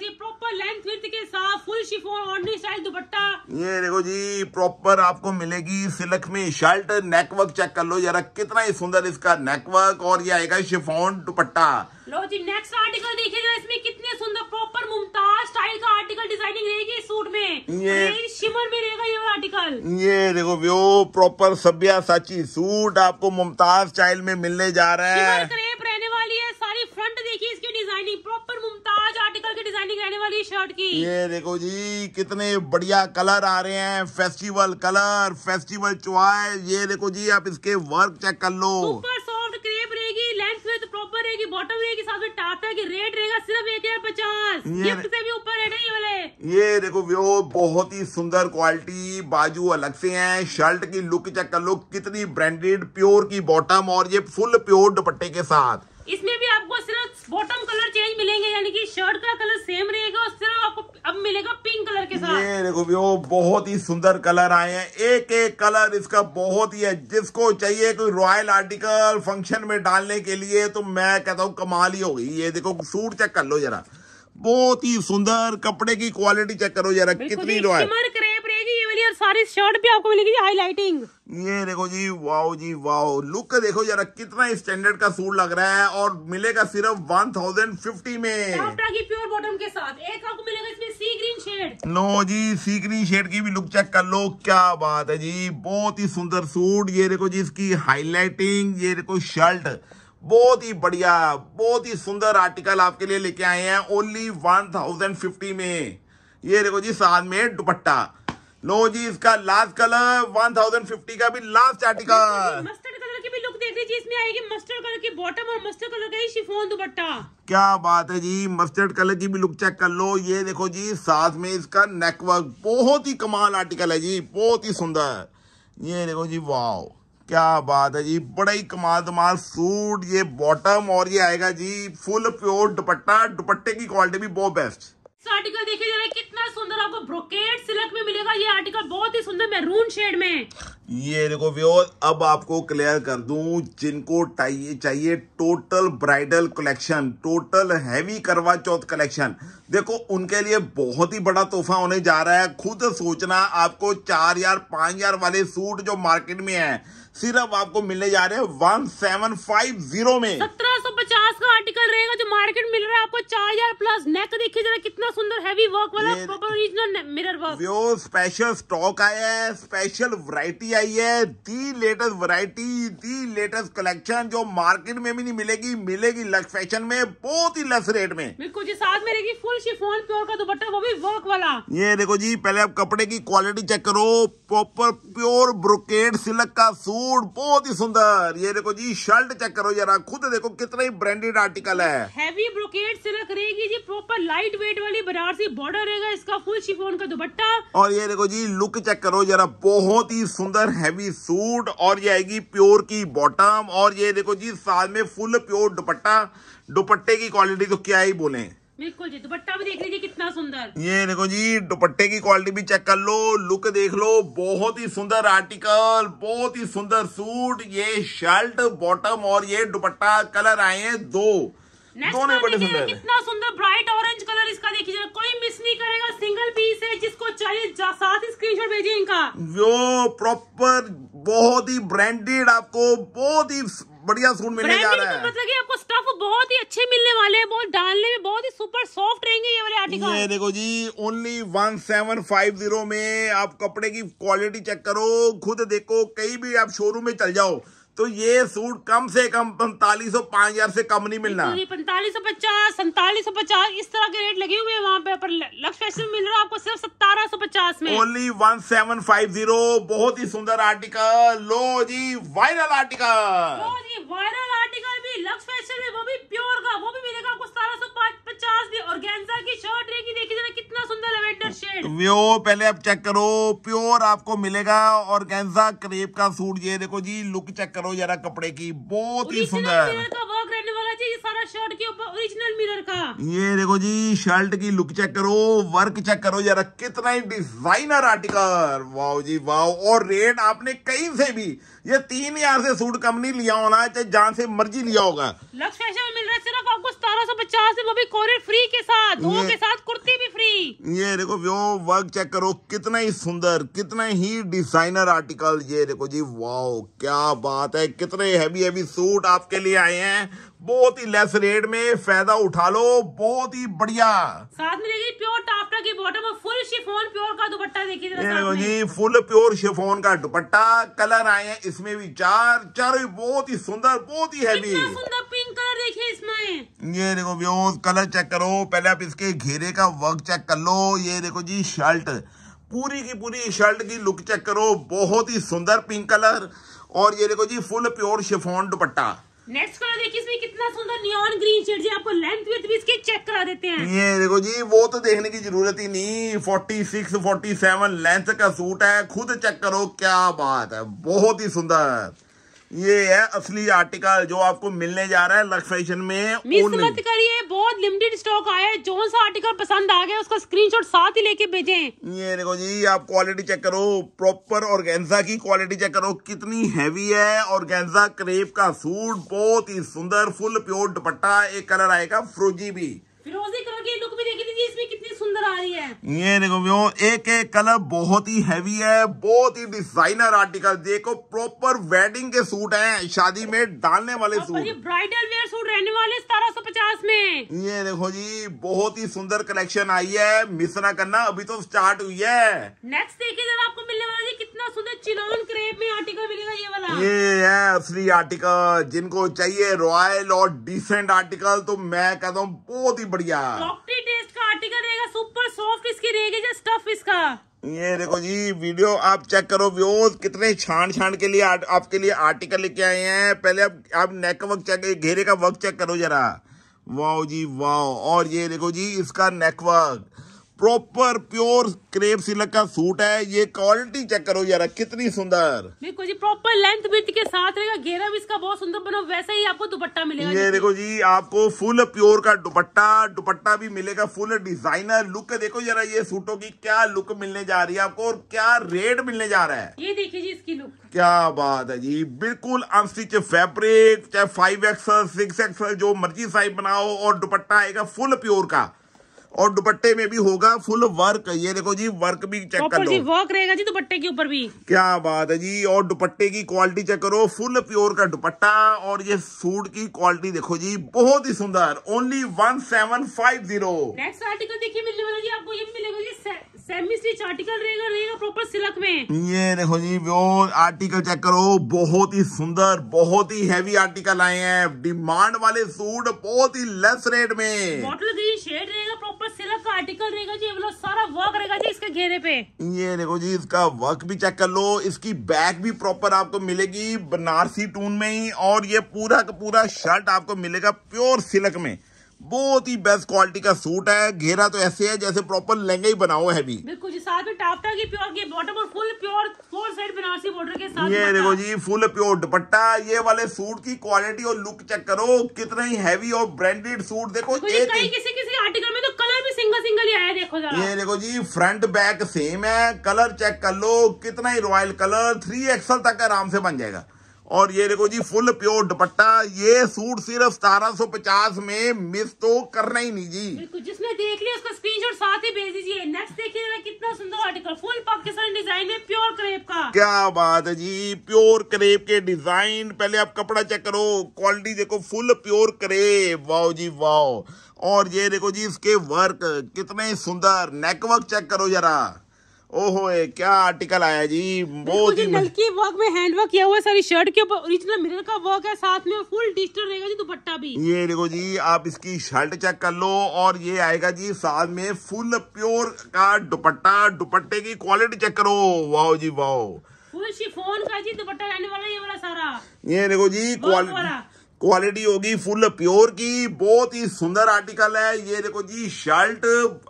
जी प्रॉपर लेंथ विथ के साथ फुल शिफोन ऑर्डनरी साइज दुपट्टा ये देखो जी प्रॉपर आपको मिलेगी सिलक में शर्ट नेकवर्क चेक कर लो जरा कितना ही सुंदर इसका नेकवर्क और ये आएगा शिफोन दुपट्टा लो जी नेक्स्ट आर्टिकल देखिए जरा इसमें कितने सुंदर प्रॉपर मुमताज स्टाइल का आर्टिकल डिजाइनिंग रहेगी इस सूट में ये शिमर में रहेगा ये आर्टिकल ये देखो व्यू प्रॉपर सभ्या साची सूट आपको मुमताज स्टाइल में मिलने जा रहा है सारे फ्रंट देखिए इसकी डिजाइनिंग प्रॉपर मुमताज आर्टिकल की डिजाइनिंग रहने वाली शर्ट की ये देखो जी कितने बढ़िया कलर आ रहे हैं फेस्टिवल कलर फेस्टिवल चॉइस ये देखो जी आप इसके वर्क चेक कर लो सुपर सॉफ्ट क्रेप रहेगी लेंथ विथ प्रॉपर रहेगी बॉटम रहेगी साथ में टाप की रेट रहेगा सिर्फ एक हजार पचास से भी ऊपर है नहीं वाले ये देखो व्यो बहुत ही सुंदर क्वालिटी बाजू अलग से हैं शर्ट की लुक चेक कर लो कितनी ब्रांडेड प्योर की बॉटम और ये फुल प्योर दुपट्टे के साथ इसमें भी आपको सिर्फ बॉटम कलर चेंज मिलेंगे यानी कि शर्ट का कलर सेम रहेगा और सिर्फ आपको अब मिलेगा पिंक कलर के साथ ये देखो वो बहुत ही सुंदर कलर आए हैं एक एक कलर इसका बहुत ही है जिसको चाहिए कोई रॉयल आर्टिकल फंक्शन में डालने के लिए तो मैं कहता हूँ कमाल ही होगी ये देखो सूट चेक कर लो जरा बहुत ही सुंदर कपड़े की क्वालिटी चेक करो जरा कितनी रॉयल हमारी शर्ट भी आपको मिलेगी हाईलाइटिंग ये देखो जी वाओ जी वाओ लुक देखो जरा कितना स्टैंडर्ड का सूट लग रहा है और मिलेगा सिर्फ वन थाउजेंड फिफ्टी में प्योर बॉटम के साथ एक आपको मिलेगा इसमें सी ग्रीन शेड नो जी सी ग्रीन शेड की भी लुक चेक कर लो क्या बात है जी बहुत ही सुंदर सूट ये देखो जी इसकी हाईलाइटिंग ये देखो शर्ट बहुत ही बढ़िया बहुत ही सुंदर आर्टिकल आपके लिए लेके आए हैं ओनली वन थाउजेंड फिफ्टी में ये देखो जी साथ में दुपट्टा लो जी इसका लास्ट कलर 1050 का भी लास्ट आर्टिकल मस्टर्ड कलर की भी लुक देख लीजिए इसमें आएगी मस्टर्ड कलर की बॉटम और मस्टर्ड कलर का ही शिफोन दुपट्टा क्या बात है जी मस्टर्ड कलर की भी लुक चेक कर लो ये देखो जी साथ में इसका नेकवर्क बहुत ही कमाल आर्टिकल है जी बहुत ही सुंदर ये देखो जी वाओ क्या बात है जी बड़ा ही कमाल धमाल सूट ये बॉटम और ये आएगा जी फुल प्योर दुपट्टा दुपट्टे की क्वालिटी भी बहुत बेस्ट आर्टिकल देखिए जरा कितना सुंदर आपको ब्रोकेट सिल्क में मिलेगा ये आर्टिकल बहुत ही सुंदर मैरून शेड में है ये देखो व्योर अब आपको क्लियर कर दूं जिनको चाहिए चाहिए total bridal collection total heavy Karva Chauth collection देखो उनके लिए बहुत ही बड़ा तोहफा होने जा रहा है खुद सोचना आपको चार यार पांच यार वाले सूट जो मार्केट में है सिर्फ आपको मिलने जा रहे हैं वन सेवन फाइव जीरो में सत्रह सौ पचास का आर्टिकल रहेगा जो मार्केट मिल रहा है आपको चार यार प्लस नेक देखिए जरा कितना सुंदर हैवी वर्क वाला proper original mirror work special stock आया है स्पेशल वराइटी आई है the latest variety the latest collection जो मार्केट में भी नहीं मिलेगी मिलेगी लक्स फैशन में बहुत ही लक्स रेट में बिल्कुल जी साथ में रहेगी फुल शिफॉन प्योर का दुपट्टा वो भी वर्क वाला ये देखो जी पहले आप कपड़े की क्वालिटी चेक करो प्रॉपर प्योर ब्रोकेट सिल्क का सूट बहुत ही सुंदर ये देखो जी शर्ट चेक करो जरा खुद देखो कितना ही ब्रांडेड आर्टिकल है हैवी ब्रोकेट सिल्क रहेगी जी प्रॉपर लाइट वेट वाली बनारसी बॉर्डर रहेगा इसका फुल शिफोन का दुपट्टा और ये देखो जी लुक चेक करो जरा बहुत ही सुंदर अंदर हैवी सूट और ये आएगी प्योर की बॉटम और ये देखो जी साथ में फुल प्योर दुपट्टा दुपट्टे की क्वालिटी तो क्या ही बोले बिल्कुल जी दुपट्टा भी देख लीजिए कितना सुंदर ये देखो जी दुपट्टे की क्वालिटी भी चेक कर लो लुक देख लो बहुत ही सुंदर आर्टिकल बहुत ही सुंदर सूट ये शर्ट बॉटम और ये दुपट्टा कलर आए हैं दो कितना सुंदर ब्राइट ऑरेंज कलर इसका देखिए कोई मिस नहीं करेगा सिंगल पीस है जिसको चाहिए साथ स्क्रीनशॉट भेजिए इनका वो प्रॉपर बहुत ही ब्रांडेड आपको बहुत ही बढ़िया सूट मिलने जा रहा है मतलब आपको स्टफ बहुत ही अच्छे मिलने वाले हैं बहुत डालने में बहुत ही सुपर सॉफ्ट रहेंगे ये वाले आर्टिकल ये देखो जी only one seven five zero में आप कपड़े की क्वालिटी चेक करो खुद देखो कहीं भी आप शोरूम में चल जाओ तो ये सूट कम से कम पैंतालीस सौ पांच हजार से कम नहीं मिलना पैंतालीस सौ पचास सैतालीस सौ पचास इस तरह के रेट लगे हुए हैं वहाँ पे पर लक्ष्य फैशन मिल रहा है आपको सिर्फ सतारह सौ पचास में only one seven five zero बहुत ही सुंदर आर्टिकल लो जी वायरल आर्टिकल लो जी वायरल आर्टिकल भी लक्ष्य फैशन में वो भी प्योर का वो भी मिलेगा आपको सतारह सौ पचास भी और की शर्ट रहेगी देखी जरा कितना सुंदर लेवेंडर शेड व्यो पहले आप चेक करो प्योर आपको मिलेगा और गेंजा क्रेप का सूट ये देखो जी लुक चेक करो करो जरा कपड़े की बहुत ही सुंदर शर्ट के ऊपर ये देखो जी शर्ट की लुक चेक करो वर्क चेक करो जरा कितना ही डिजाइनर आर्टिकल वाओ जी वाओ और रेट आपने कहीं से भी ये तीन हजार से सूट कम नहीं लिया होना चाहे जहाँ से मर्जी लिया होगा कुर्ती भी फ्री ये देखो व्यो वर्क चेक करो कितना ही सुंदर कितना ही डिजाइनर आर्टिकल ये देखो जी वाओ क्या बात है कितने हैवी हैवी सूट आपके लिए आए हैं बहुत ही लेस रेट में फायदा उठा लो बहुत ही बढ़िया साथ में प्योर टाफ्टा की बॉटम और फुल शिफोन प्योर का दुपट्टा देखिए जी फुल प्योर शिफोन का दुपट्टा कलर आए हैं इसमें भी चार चार भी बहुत ही सुंदर बहुत ही हैवी सुंदर पिंक कलर देखिए इसमें ये देखो व्यूज कलर चेक करो पहले आप इसके घेरे का वर्क चेक कर लो ये देखो जी शर्ट पूरी की पूरी शर्ट की लुक चेक करो बहुत ही सुंदर पिंक कलर और ये देखो जी फुल प्योर शिफोन दुपट्टा नेक्स्ट कलर देखिए इसमें कितना सुंदर नियॉन ग्रीन शेड जी आपको लेंथ विथ भी इसके चेक करा देते हैं ये देखो जी वो तो देखने की जरूरत ही नहीं 46 47 लेंथ का सूट है खुद चेक करो क्या बात है बहुत ही सुंदर ये है असली आर्टिकल जो आपको मिलने जा रहा है लक्स फैशन में मत करिए बहुत लिमिटेड स्टॉक आया है जो सा आर्टिकल पसंद आ गया उसका स्क्रीनशॉट साथ ही लेके भेजें ये देखो जी आप क्वालिटी चेक करो प्रॉपर और की क्वालिटी चेक करो कितनी हैवी है और क्रेप का सूट बहुत ही सुंदर फुल प्योर दुपट्टा एक कलर आएगा फ्रोजी भी कलर की लुक भी सुंदर आ रही है ये देखो व्यू एक एक कलर बहुत ही हैवी है बहुत ही डिजाइनर आर्टिकल देखो प्रॉपर वेडिंग के सूट हैं शादी में डालने वाले सूट ये ब्राइडल वेयर सूट रहने वाले सतारह सौ पचास में ये देखो जी बहुत ही सुंदर कलेक्शन आई है मिस ना करना अभी तो स्टार्ट हुई है नेक्स्ट देखिए जरा आपको मिलने वाला जी कितना सुंदर चिलोन क्रेप में आर्टिकल मिलेगा ये वाला ये है असली आर्टिकल जिनको चाहिए रॉयल और डिसेंट आर्टिकल तो मैं कहता हूँ बहुत ही बढ़िया टेस्ट का आर्टिकल रहेगा सुपर सॉफ्ट इसकी रहेगी जो स्टफ इसका ये देखो जी वीडियो आप चेक करो व्यूज कितने छान छान के लिए आप, आपके लिए आर्टिकल लेके आए हैं पहले आप आप नेक वर्क चेक घेरे का वर्क चेक करो जरा वाओ जी वाओ और ये देखो जी इसका neck work proper pure crepe silk का सूट है ये क्वालिटी चेक करो यार कितनी सुंदर देखो जी प्रॉपर लेंथ विथ के साथ रहेगा घेरा भी इसका बहुत सुंदर बना वैसे ही आपको दुपट्टा मिलेगा ये देखो जी आपको फुल प्योर का दुपट्टा दुपट्टा भी मिलेगा फुल डिजाइनर लुक देखो जरा ये सूटों की क्या लुक मिलने जा रही है आपको और क्या रेट मिलने जा रहा है ये देखिए जी इसकी लुक क्या बात है जी बिल्कुल अनस्टिच फैब्रिक चाहे फाइव एक्सल सिक्स एक्सल जो मर्जी साइज बनाओ और दुपट्टा आएगा फुल प्योर का और दुपट्टे में भी होगा फुल वर्क ये देखो जी वर्क भी चेक कर लो वर्क रहेगा जी दुपट्टे के ऊपर भी क्या बात है जी और दुपट्टे की क्वालिटी चेक करो फुल प्योर का दुपट्टा और ये सूट की क्वालिटी देखो जी बहुत ही सुंदर only one seven five zero article रहेगा प्रॉपर में ये देखो जी वो आर्टिकल चेक करो बहुत ही सुंदर बहुत ही हैवी आर्टिकल आए हैं डिमांड वाले सूट बहुत ही लेस रेट में बॉटल शेड रहेगा प्रॉपर पूरा सिल्क का आर्टिकल रहेगा जी मतलब सारा वर्क रहेगा जी इसके घेरे पे ये देखो जी इसका वर्क भी चेक कर लो इसकी बैक भी प्रॉपर आपको मिलेगी बनारसी टून में ही और ये पूरा का पूरा शर्ट आपको मिलेगा प्योर सिल्क में बहुत ही बेस्ट क्वालिटी का सूट है घेरा तो ऐसे है जैसे प्रॉपर लहंगा ही बनाओ है भी बिल्कुल जी साथ में टापटा की प्योर के बॉटम और full pure four side Banarasi border के साथ ये देखो जी फुल प्योर दुपट्टा ये वाले सूट की क्वालिटी और लुक चेक करो कितना ही हैवी और ब्रांडेड सूट देखो एक किसी किसी आर्टिकल में तो कलर भी सिंगल सिंगल ही आया देखो ये देखो जी फ्रंट बैक सेम है कलर चेक कर लो कितना ही रॉयल कलर थ्री एक्सल तक आराम से बन जाएगा और ये देखो जी फुल प्योर दुपट्टा ये सूट सिर्फ सतारह सौ पचास में मिस तो करना ही नहीं जी जिसने देख लिया उसका स्क्रीनशॉट साथ ही भेज दीजिए नेक्स्ट देखिए जरा कितना सुंदर आर्टिकल फुल पाकिस्तान डिजाइन है प्योर क्रेप का क्या बात है जी प्योर क्रेप के डिजाइन पहले आप कपड़ा चेक करो क्वालिटी देखो फुल प्योर क्रेप वाओ जी वाओ और ये देखो जी इसके वर्क कितने सुंदर नेकवर्क चेक करो जरा ओहो क्या आर्टिकल आया जी बहुत ही नलकी वर्क में हैंड वर्क किया हुआ है सारी शर्ट के ऊपर ओरिजिनल मिरर का वर्क है साथ में फुल डिजिटल रहेगा जी दुपट्टा भी ये देखो जी आप इसकी शर्ट चेक कर लो और ये आएगा जी साथ में फुल प्योर का दुपट्टा दुपट्टे की क्वालिटी चेक करो वाह जी वाह फुल शिफोन का जी दुपट्टा रहने वाला ये वाला सारा ये देखो जी क्वालिटी क्वालिटी होगी फुल प्योर की बहुत ही सुंदर आर्टिकल है ये देखो जी शर्ट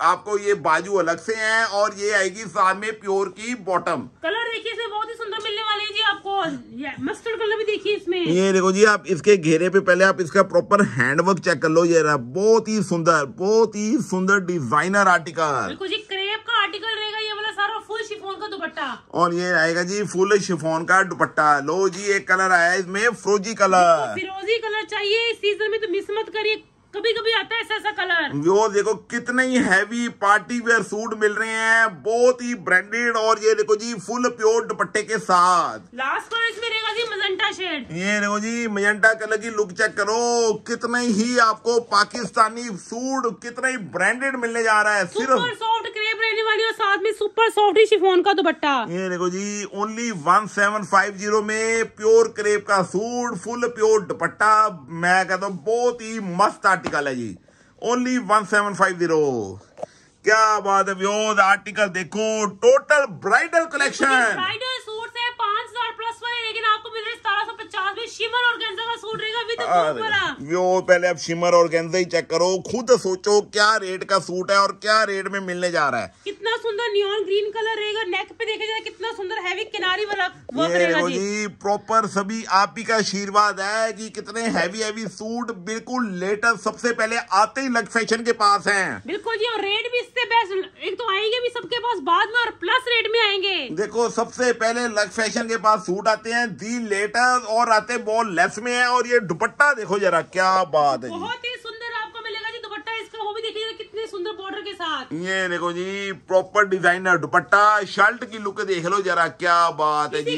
आपको ये बाजू अलग से है और ये आएगी साथ में प्योर की बॉटम कलर देखिए इसमें बहुत ही सुंदर मिलने वाले हैं जी आपको मस्टर्ड कलर भी देखिए इसमें ये देखो जी आप इसके घेरे पे पहले आप इसका प्रॉपर हैंडवर्क चेक कर लो ये रहा बहुत ही सुंदर बहुत ही सुंदर डिजाइनर आर्टिकल जी क्रेप का आर्टिकल रहेगा दुपट्टा और ये आएगा जी फुल शिफोन का दुपट्टा लो जी एक कलर आया इसमें फ्रोजी कलर तो फिरोजी कलर चाहिए इस सीजन में तो मिसमत करिए कभी कभी आता है ऐसा ऐसा कलर वो देखो कितने ही हैवी पार्टी वेयर सूट मिल रहे हैं बहुत ही ब्रांडेड और ये देखो जी फुल प्योर दुपट्टे के साथ लास्ट कलर इसमें रहेगा जी मजंटा शेड ये देखो जी मजेंटा कलर की लुक चेक करो कितने ही आपको पाकिस्तानी सूट कितने ही ब्रांडेड मिलने जा रहा है सिर्फ सॉफ्ट रहने वाली और साथ में सुपर सॉफ्ट शिफोन का दुपट्टा ये देखो जी only one seven five zero में प्योर क्रेप का सूट फुल प्योर दुपट्टा मैं कहता हूँ बहुत ही मस्त आर्टिकल है जी only one seven five zero क्या बात है आर्टिकल देखो total bridal collection bridal suit हैं पांच हजार प्लस वाले लेकिन आपको मिल रहे सतारह सौ पचास में शिमर ऑर्गेन्जा का सूट रहेगा विद वो तो पहले आप शिमर ऑर्गेन्जा ही चेक करो खुद सोचो क्या रेट का सूट है और क्या रेट में मिलने जा रहा है कितना सुंदर नियॉन ग्रीन कलर रहेगा नेक पे देखा जाए कितना सुंदर हैवी किनारी वाला जी प्रॉपर सभी आप ही का आशीर्वाद है कि कितने हैवी हैवी सूट बिल्कुल लेटेस्ट सबसे पहले आते ही लग फैशन के पास हैं बिल्कुल जी और रेट भी इससे बेस्ट एक तो आएंगे भी सबके पास बाद में और प्लस रेट में आएंगे देखो सबसे पहले लग बैग फैशन के पास सूट आते हैं दी लेटर और आते हैं बहुत लेस में है और ये दुपट्टा देखो जरा क्या बात है बहुत ही सुंदर आपको मिलेगा जी दुपट्टा इसका वो भी देखिए कितने सुंदर बॉर्डर के साथ ये देखो जी प्रॉपर डिजाइनर दुपट्टा शर्ट की लुक देख लो जरा क्या बात है जी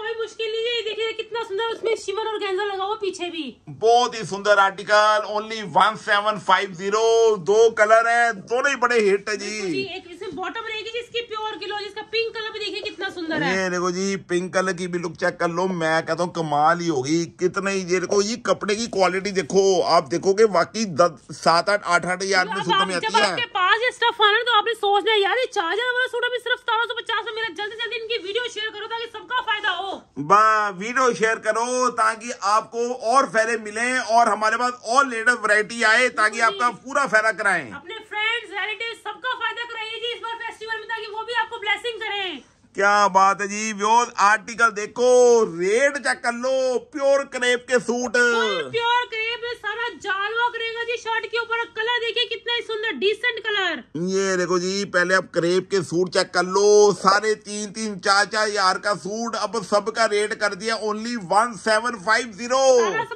कोई मुश्किल नहीं है देखिए कितना सुंदर उसमें शिवर और गेंजा लगा हुआ पीछे भी बहुत ही सुंदर article only one seven five zero दो कलर है दोनों ही बड़े हिट है जी, जी एक इसमें बॉटम रहेगी जिसकी प्योर किलो जिसका पिंक कलर सुंदर है ये देखो जी पिंक कलर की भी लुक चेक कर लो मैं कहता हूँ कमाल ही होगी कितने ही ये देखो ये कपड़े की क्वालिटी देखो आप देखोगे वाकई सात आठ आठ आठ हजार में सूट में आती है आपके पास ये स्टफ आना तो आपने सोचना यार ये चार हजार वाला सूट अभी सिर्फ सतारह सौ पचास में मेरा जल्दी जल्दी इनकी वीडियो शेयर करो ताकि सबका फायदा हो वाह वीडियो शेयर करो ताकि आपको और फैले मिले और हमारे पास और लेटेस्ट वरायटी आए ताकि आपका पूरा अपने फ्रेंड्स रिलेटिव सबका फायदा कराइए जी इस बार फेस्टिवल में ताकि वो भी आपको ब्लेसिंग करें क्या बात है जी व्योध आर्टिकल देखो रेट चेक कर लो प्योर क्रेप के सूट प्योर क्रेप सारा जालवा करेगा जी शर्ट के ऊपर कलर देखिए कितना ही सुंदर डिसेंट कलर ये देखो जी पहले आप क्रेप के सूट चेक कर लो सारे तीन तीन चार चार यार का सूट अब सबका रेट कर दिया only one seven five zero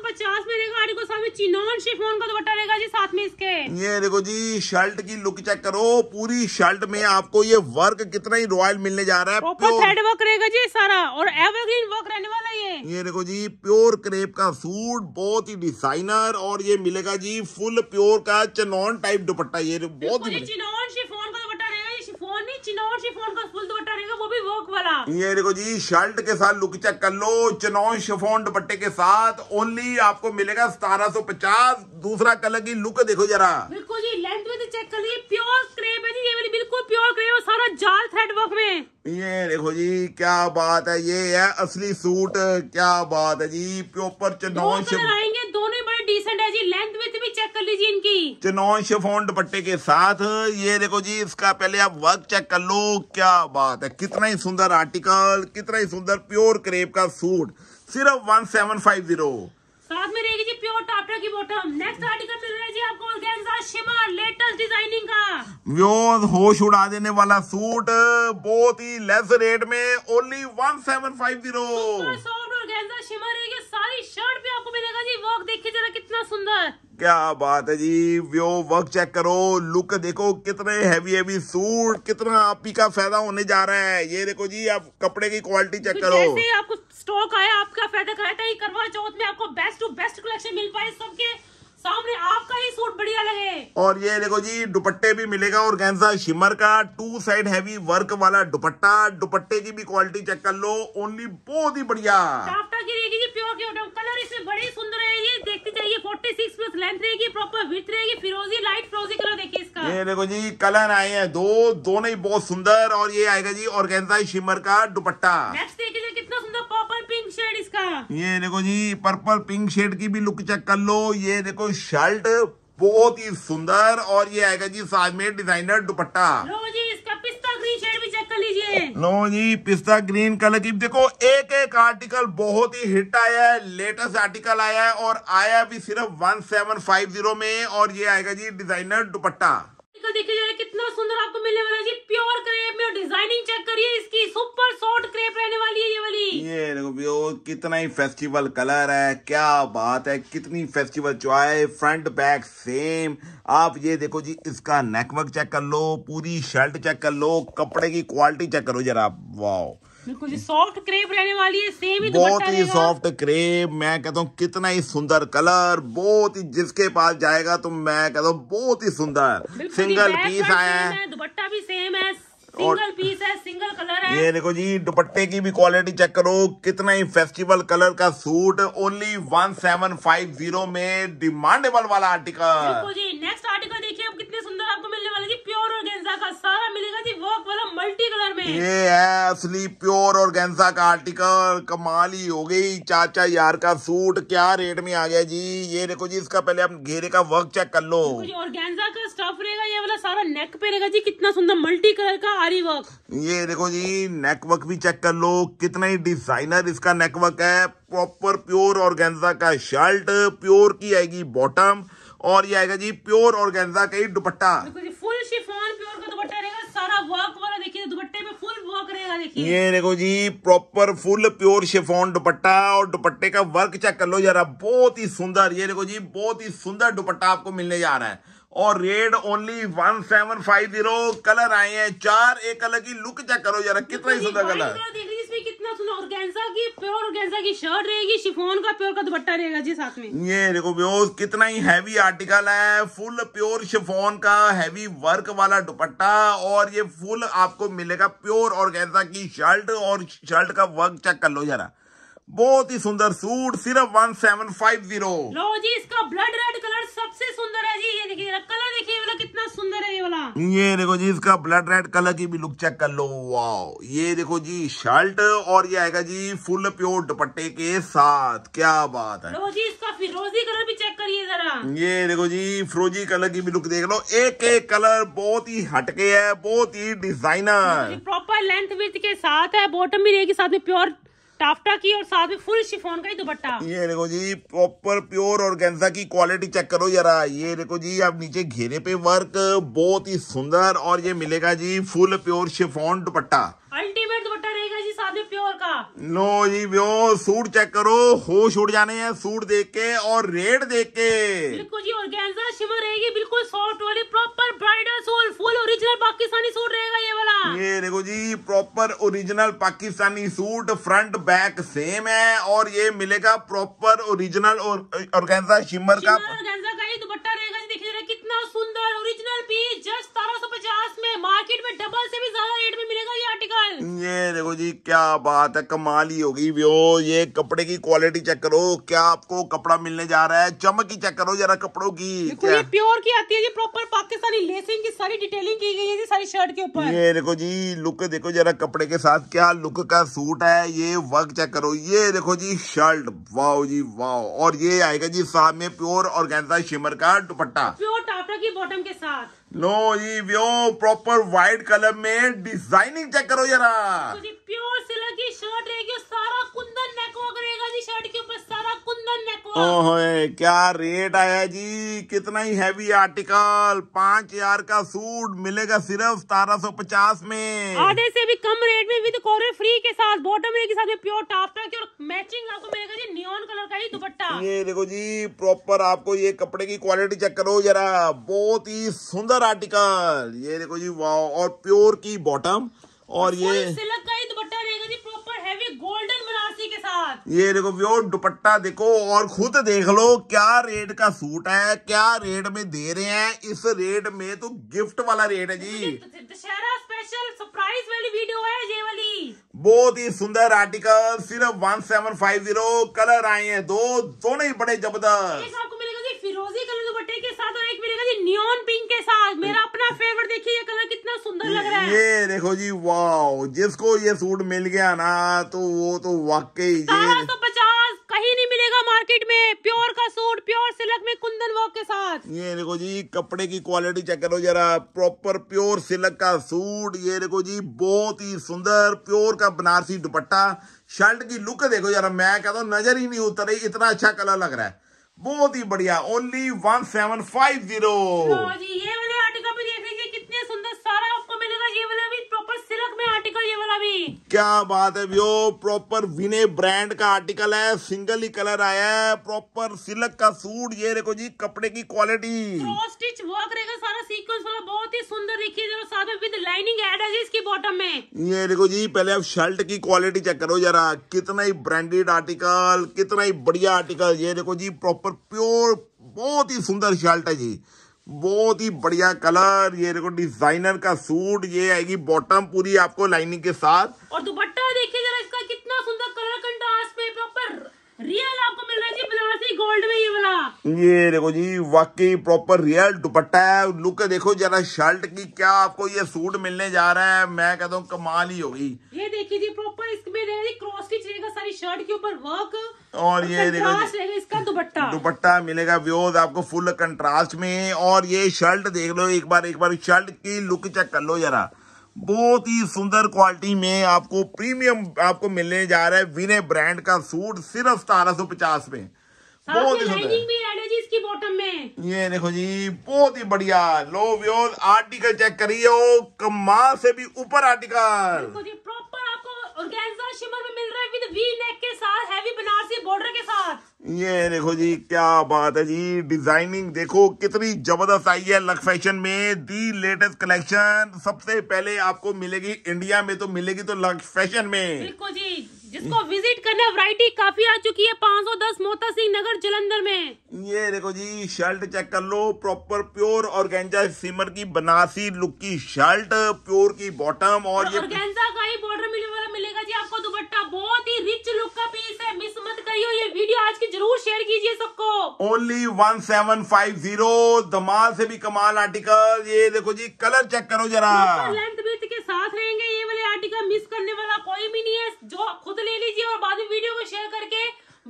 पचास में रहेगा आर्टिकल साथ चिनोन शिफोन का दुपट्टा रहेगा जी साथ में इसके ये देखो जी शर्ट की लुक चेक करो पूरी शर्ट में आपको ये वर्क कितना ही रॉयल मिलने जा रहा है प्रॉपर थ्रेड वर्क रहेगा जी सारा और एवरग्रीन वर्क रहने वाला ये ये देखो जी प्योर क्रेप का सूट बहुत ही डिजाइनर और ये मिलेगा जी फुल प्योर का चनौन टाइप दुपट्टा ये बहुत ही चिनौन शिफोन का फुल दुपट्टा रहेगा वो भी वाला ये देखो जी शर्ट के साथ लुक चेक कर लो शिफोन दुपट्टे के साथ ओनली आपको मिलेगा सतारह सौ पचास दूसरा कलर की लुक देखो जरा बिल्कुल जी लेंथ में चेक तो कर लीजिए प्योर क्रेप है जी ये मेरी बिल्कुल प्योर क्रेप सारा जाल थ्रेड वर्क में ये देखो जी क्या बात है ये है असली सूट क्या बात है जी प्योपर चिनौन आएंगे दोनों डिसेंट है जी लेंथ विथ भी चेक कर लीजिए इनकी चिनौन शिफोन दुपट्टे के साथ ये देखो जी इसका पहले आप वर्क चेक कर लो क्या बात है कितना ही सुंदर आर्टिकल कितना ही सुंदर प्योर क्रेप का सूट सिर्फ वन सेवन फाइव जीरो साथ में रहेगी जी प्योर टाटा की बॉटम नेक्स्ट आर्टिकल मिल रहा है जी आपको शिमर लेटेस्ट डिजाइनिंग का व्योर होश उड़ा देने वाला सूट बहुत ही लेस रेट में ओनली 1750 सॉफ्ट ऑर्गेन्जा शिमर है सारी शर्ट पे आपको मिलेगा जी वर्क देखिए जरा कितना सुंदर क्या बात है जी व्यो वर्क चेक करो लुक देखो कितने हैवी हैवी सूट कितना आप ही का फायदा होने जा रहा है ये देखो जी आप कपड़े की क्वालिटी चेक करो आपको स्टॉक आया आपका फायदा कराया था करवा चौथ में आपको बेस्ट टू बेस्ट कलेक्शन मिल पाए सबके सामने आपका ही सूट बढ़िया लगे और ये देखो जी दुपट्टे भी मिलेगा और गैंसा शिमर का टू साइड हैवी वर्क वाला दुपट्टा दुपट्टे की भी क्वालिटी चेक कर लो ओनली बहुत ही बढ़िया कलर इसमें बड़े सुंदर है ये देखते जाइए 46 प्लस लेंथ रहेगी प्रॉपर विथ रहेगी फिरोजी लाइट फिरोजी कलर देखिए इसका ये देखो जी कलर आए हैं दो दोनों ही बहुत सुंदर और ये आएगा जी और शिमर का दुपट्टा नेक्स्ट देखिए कितना सुंदर पर्पल पिंक शेड इसका ये देखो जी पर्पल पिंक शेड की भी लुक चेक कर लो ये देखो शर्ट बहुत ही सुंदर और ये आएगा जी साथ में डिजाइनर दुपट्टा नो जी पिस्ता ग्रीन भी चेक कर लीजिए जी पिस्ता ग्रीन कलर की देखो एक एक आर्टिकल बहुत ही हिट आया है लेटेस्ट आर्टिकल आया है और आया भी सिर्फ 1750 में और ये आएगा जी डिजाइनर दुपट्टा निकल तो देखिए जरा कितना सुंदर आपको मिलने वाला है जी प्योर क्रेप में डिजाइनिंग चेक करिए इसकी सुपर सॉफ्ट क्रेप रहने वाली है ये वाली ये देखो कितना ही फेस्टिवल कलर है क्या बात है कितनी फेस्टिवल चॉय फ्रंट बैक सेम आप ये देखो जी इसका नेकवर्क चेक कर लो पूरी शर्ट चेक कर लो कपड़े की क्वालिटी चेक करो जरा वाओ बिल्कुल जी सॉफ्ट क्रेप रहने वाली है बहुत ही सॉफ्ट क्रेप मैं कहता हूँ कितना ही सुंदर कलर बहुत ही जिसके पास जाएगा तो मैं कहता हूँ बहुत ही सुंदर सिंगल पीस आया है दुपट्टा भी सेम है और पीस है सिंगल कलर है ये देखो जी दुपट्टे की भी क्वालिटी चेक करो कितना ही फेस्टिवल कलर का suit only one seven five zero में डिमांडेबल वाला आर्टिकल जी नेक्स्ट आर्टिकल देखिए अब कितने सुंदर आपको मिलने वाले जी प्योर गेंजा का सारा मिलेगा जी वर्क वाला मल्टी कलर में ये है असली प्योर गेंजा का आर्टिकल कमाल ही हो गई चाचा यार का सूट क्या रेट में आ गया जी ये देखो जी इसका पहले आप घेरे का वर्क चेक कर लो गेंजा का स्टफ रहेगा ये वाला सारा नेक पे रहेगा जी कितना सुंदर मल्टी कलर का सारी वर्क ये देखो जी नेकवर्क भी चेक कर लो कितना ही डिजाइनर इसका नेकवर्क है प्रॉपर प्योर ऑर्गेन्जा का शर्ट प्योर की आएगी बॉटम और ये आएगा जी प्योर ऑर्गेन्जा का ही दुपट्टा फुल शिफॉन प्योर का दुपट्टा रहेगा सारा वर्क वाला देखिए दुपट्टे में फुल वर्क रहेगा देखिए ये देखो जी proper full pure chiffon dupatta और दुपट्टे का वर्क चेक कर लो जरा बहुत ही सुंदर ये देखो जी बहुत ही सुंदर दुपट्टा आपको मिलने जा रहा है और red only one seven five zero colour आए हैं चार एक अलग ही लुक चेक करो जरा कितना ही सुंदर कलर कितना की शर्ट रहेगी शिफोन का प्योर का दुपट्टा रहेगा जी साथ में ये देखो ब्योज कितना ही हैवी आर्टिकल है फुल प्योर शिफोन का हैवी वर्क वाला दुपट्टा और ये फुल आपको मिलेगा प्योर ऑर्गेन्जा की शर्ट और शर्ट का वर्क चेक कर लो जरा बहुत ही सुंदर सूट सिर्फ one seven five zero blood red colour सबसे सुंदर है जी ये देखिए कलर देखिए वाला कितना सुंदर है ये वाला ये देखो जी इसका ब्लड रेड कलर की भी लुक चेक कर लो वाओ ये देखो जी शर्ट और ये आएगा जी फुल प्योर दुपट्टे के साथ क्या बात है लो जी इसका फिरोजी कलर भी चेक करिए जरा ये देखो जी फिरोजी कलर की भी लुक देख लो एक एक कलर बहुत ही हटके है बहुत ही डिजाइनर प्रॉपर लेंथ विथ के साथ है बॉटम भी रहेगी साथ में प्योर टाफ्टा की और साथ में फुल शिफोन का ही दुपट्टा ये देखो जी प्रॉपर प्योर और गेंजा की क्वालिटी चेक करो जरा ये देखो जी आप नीचे घेरे पे वर्क बहुत ही सुंदर और ये मिलेगा जी full pure chiffon dupatta ultimate dupatta साहब जी लो जी व्यो सूट चेक करो होश उड़ जाने हैं सूट देख के और रेट देख के ये देखो जी proper original Pakistani suit front back same है और ये मिलेगा प्रॉपर ओरिजिनल और और शिमर शिमर का का ये दुपट्टा रहेगा कितना सुंदर अभी जस्ट सतारह सौ पचास में मार्केट में डबल से भी ज्यादा रेट में मिलेगा ये आर्टिकल ये देखो जी क्या बात है कमाल ही होगी व्यो ये कपड़े की क्वालिटी चेक करो क्या आपको कपड़ा मिलने जा रहा है चमक ही चेक करो जरा कपड़ों की ये प्योर की आती है ये प्रॉपर पाकिस्तानी लेसिंग की सारी डिटेलिंग की गई है सारी शर्ट के ऊपर ये देखो जी लुक देखो जरा कपड़े के साथ क्या लुक का सूट है ये वर्क चेक करो ये देखो जी शर्ट वाओ जी वाओ और ये आएगा जी साथ में प्योर और शिमर का दुपट्टा प्योर टापरा की बॉटम के साथ लो जी व्यो प्रॉपर व्हाइट कलर में डिजाइनिंग चेक करो जरा प्योर सिलक की शर्ट रहेगी सारा कुंदन नेकवर्क रहेगा जी शर्ट के ऊपर सारा कुंदन नेकवर्क ओए क्या रेट आया जी कितना ही हैवी आर्टिकल पांच हजार का सूट मिलेगा सिर्फ सतारह सौ पचास में आधे से भी कम रेट में विद कॉलर फ्री के साथ बॉटम के साथ में प्योर टॉप की और मैचिंग आपको मिलेगा जी नियॉन कलर का ही दुपट्टा ये देखो जी प्रॉपर आपको ये कपड़े की क्वालिटी चेक करो जरा बहुत ही सुंदर प्योर आर्टिकल ये देखो जी वाओ और प्योर की बॉटम और ये गोल्डन के साथ ये देखो प्योर दुपट्टा देखो और खुद देख लो क्या रेट का सूट है क्या रेट में दे रहे हैं इस रेट में तो गिफ्ट वाला रेट है जी दशहरा स्पेशल सरप्राइज वाली वीडियो है ये वाली बहुत ही सुंदर आर्टिकल सिर्फ one seven five zero colour आए हैं दो दोनों ही बड़े जबरदस्त नियोन पिंक के साथ मेरा अपना फेवरेट देखिए ये कलर कितना सुंदर लग रहा है ये देखो जी वाओ जिसको ये सूट मिल गया ना तो वो तो वाकई सत्रह सौ तो पचास कहीं नहीं मिलेगा मार्केट में प्योर का सूट प्योर सिल्क में कुंदन वॉक के साथ ये देखो जी कपड़े की क्वालिटी चेक करो जरा प्रॉपर प्योर सिल्क का सूट ये देखो जी बहुत ही सुंदर प्योर का बनारसी दुपट्टा शर्ट की लुक देखो जरा मैं कहता हूँ नजर ही नहीं उतर रही इतना अच्छा कलर लग रहा है बहुत ही बढ़िया only one seven five zero article देख लीजिए कितने सुंदर सारा आपको मिलेगा ये वाला भी प्रॉपर सिल्क में आर्टिकल ये वाला भी क्या बात है भ्यो प्रॉपर विने ब्रांड का आर्टिकल है सिंगल ही कलर आया है प्रॉपर सिल्क का सूट ये देखो जी कपड़े की क्वालिटी स्टिच वर्क रहेगा सारा सीक्वेंस वाला बहुत ही सुंदर देखिए जरा साथ में विद लाइनिंग एड है इसकी बॉटम में ये देखो जी पहले आप शर्ट की क्वालिटी चेक करो जरा कितना ही ब्रांडेड आर्टिकल कितना ही बढ़िया आर्टिकल ये देखो जी प्रॉपर प्योर बहुत ही सुंदर शर्ट है जी बहुत ही बढ़िया कलर ये देखो डिजाइनर का सूट ये आएगी बॉटम पूरी आपको लाइनिंग के साथ और दुपट्टा देखिए जरा इसका कितना सुंदर कलर कंट्रास्ट पे प्रॉपर रियल आपको मिल रहा है बनारसी गोल्ड में ये वाला ये देखो जी वाकई प्रॉपर रियल दुपट्टा है लुक देखो जरा शर्ट की क्या आपको ये सूट मिलने जा रहा है मैं कहता हूँ कमाल ही होगी ये देखिए जी प्रॉपर इसमें क्रॉस की रहेगा सारी शर्ट के ऊपर वर्क और ये देखो इसका दुपट्टा दुपट्टा मिलेगा व्यूज आपको फुल कंट्रास्ट में और ये शर्ट देख लो एक बार एक बार शर्ट की लुक चेक कर लो जरा बहुत ही सुंदर क्वालिटी में आपको प्रीमियम आपको मिलने जा रहा है विने ब्रांड का सूट सिर्फ सतारह सौ पचास में बहुत ही सुंदर ये देखो जी बहुत ही बढ़िया लो व्योज आर्टिकल चेक करिए कमाल से भी ऊपर आर्टिकल ऑर्गेन्जा शिमर में मिल रहा है विद वी नेक के साथ हैवी बनारसी बॉर्डर के साथ ये देखो जी क्या बात है जी डिजाइनिंग देखो कितनी जबरदस्त आई है लक फैशन में दी लेटेस्ट कलेक्शन सबसे पहले आपको मिलेगी इंडिया में तो मिलेगी तो लक फैशन में बिल्कुल जी जिसको विजिट करने वैरायटी काफी आ चुकी है 510 मोता सिंह नगर जलंधर में ये देखो जी शर्ट चेक कर लो प्रॉपर प्योर ऑर्गेंजा सिमर की बनासी लुक की शर्ट प्योर की बॉटम और, और हाँ, ये ऑर्गेंजा का ही बॉर्डर मिलने वाला मिलेगा जी आपको दुपट्टा बहुत ही रिच लुक का पीस है मिस मत करियो ये वीडियो आज की जरूर शेयर कीजिए सबको only one seven five zero धमाल से भी कमाल आर्टिकल ये देखो जी कलर चेक करो जरा लेंथ के साथ रहेंगे ये वाले आर्टिकल मिस करने वाला कोई भी नहीं है जो खुद तो ले लीजिए और बाद में वीडियो को शेयर करके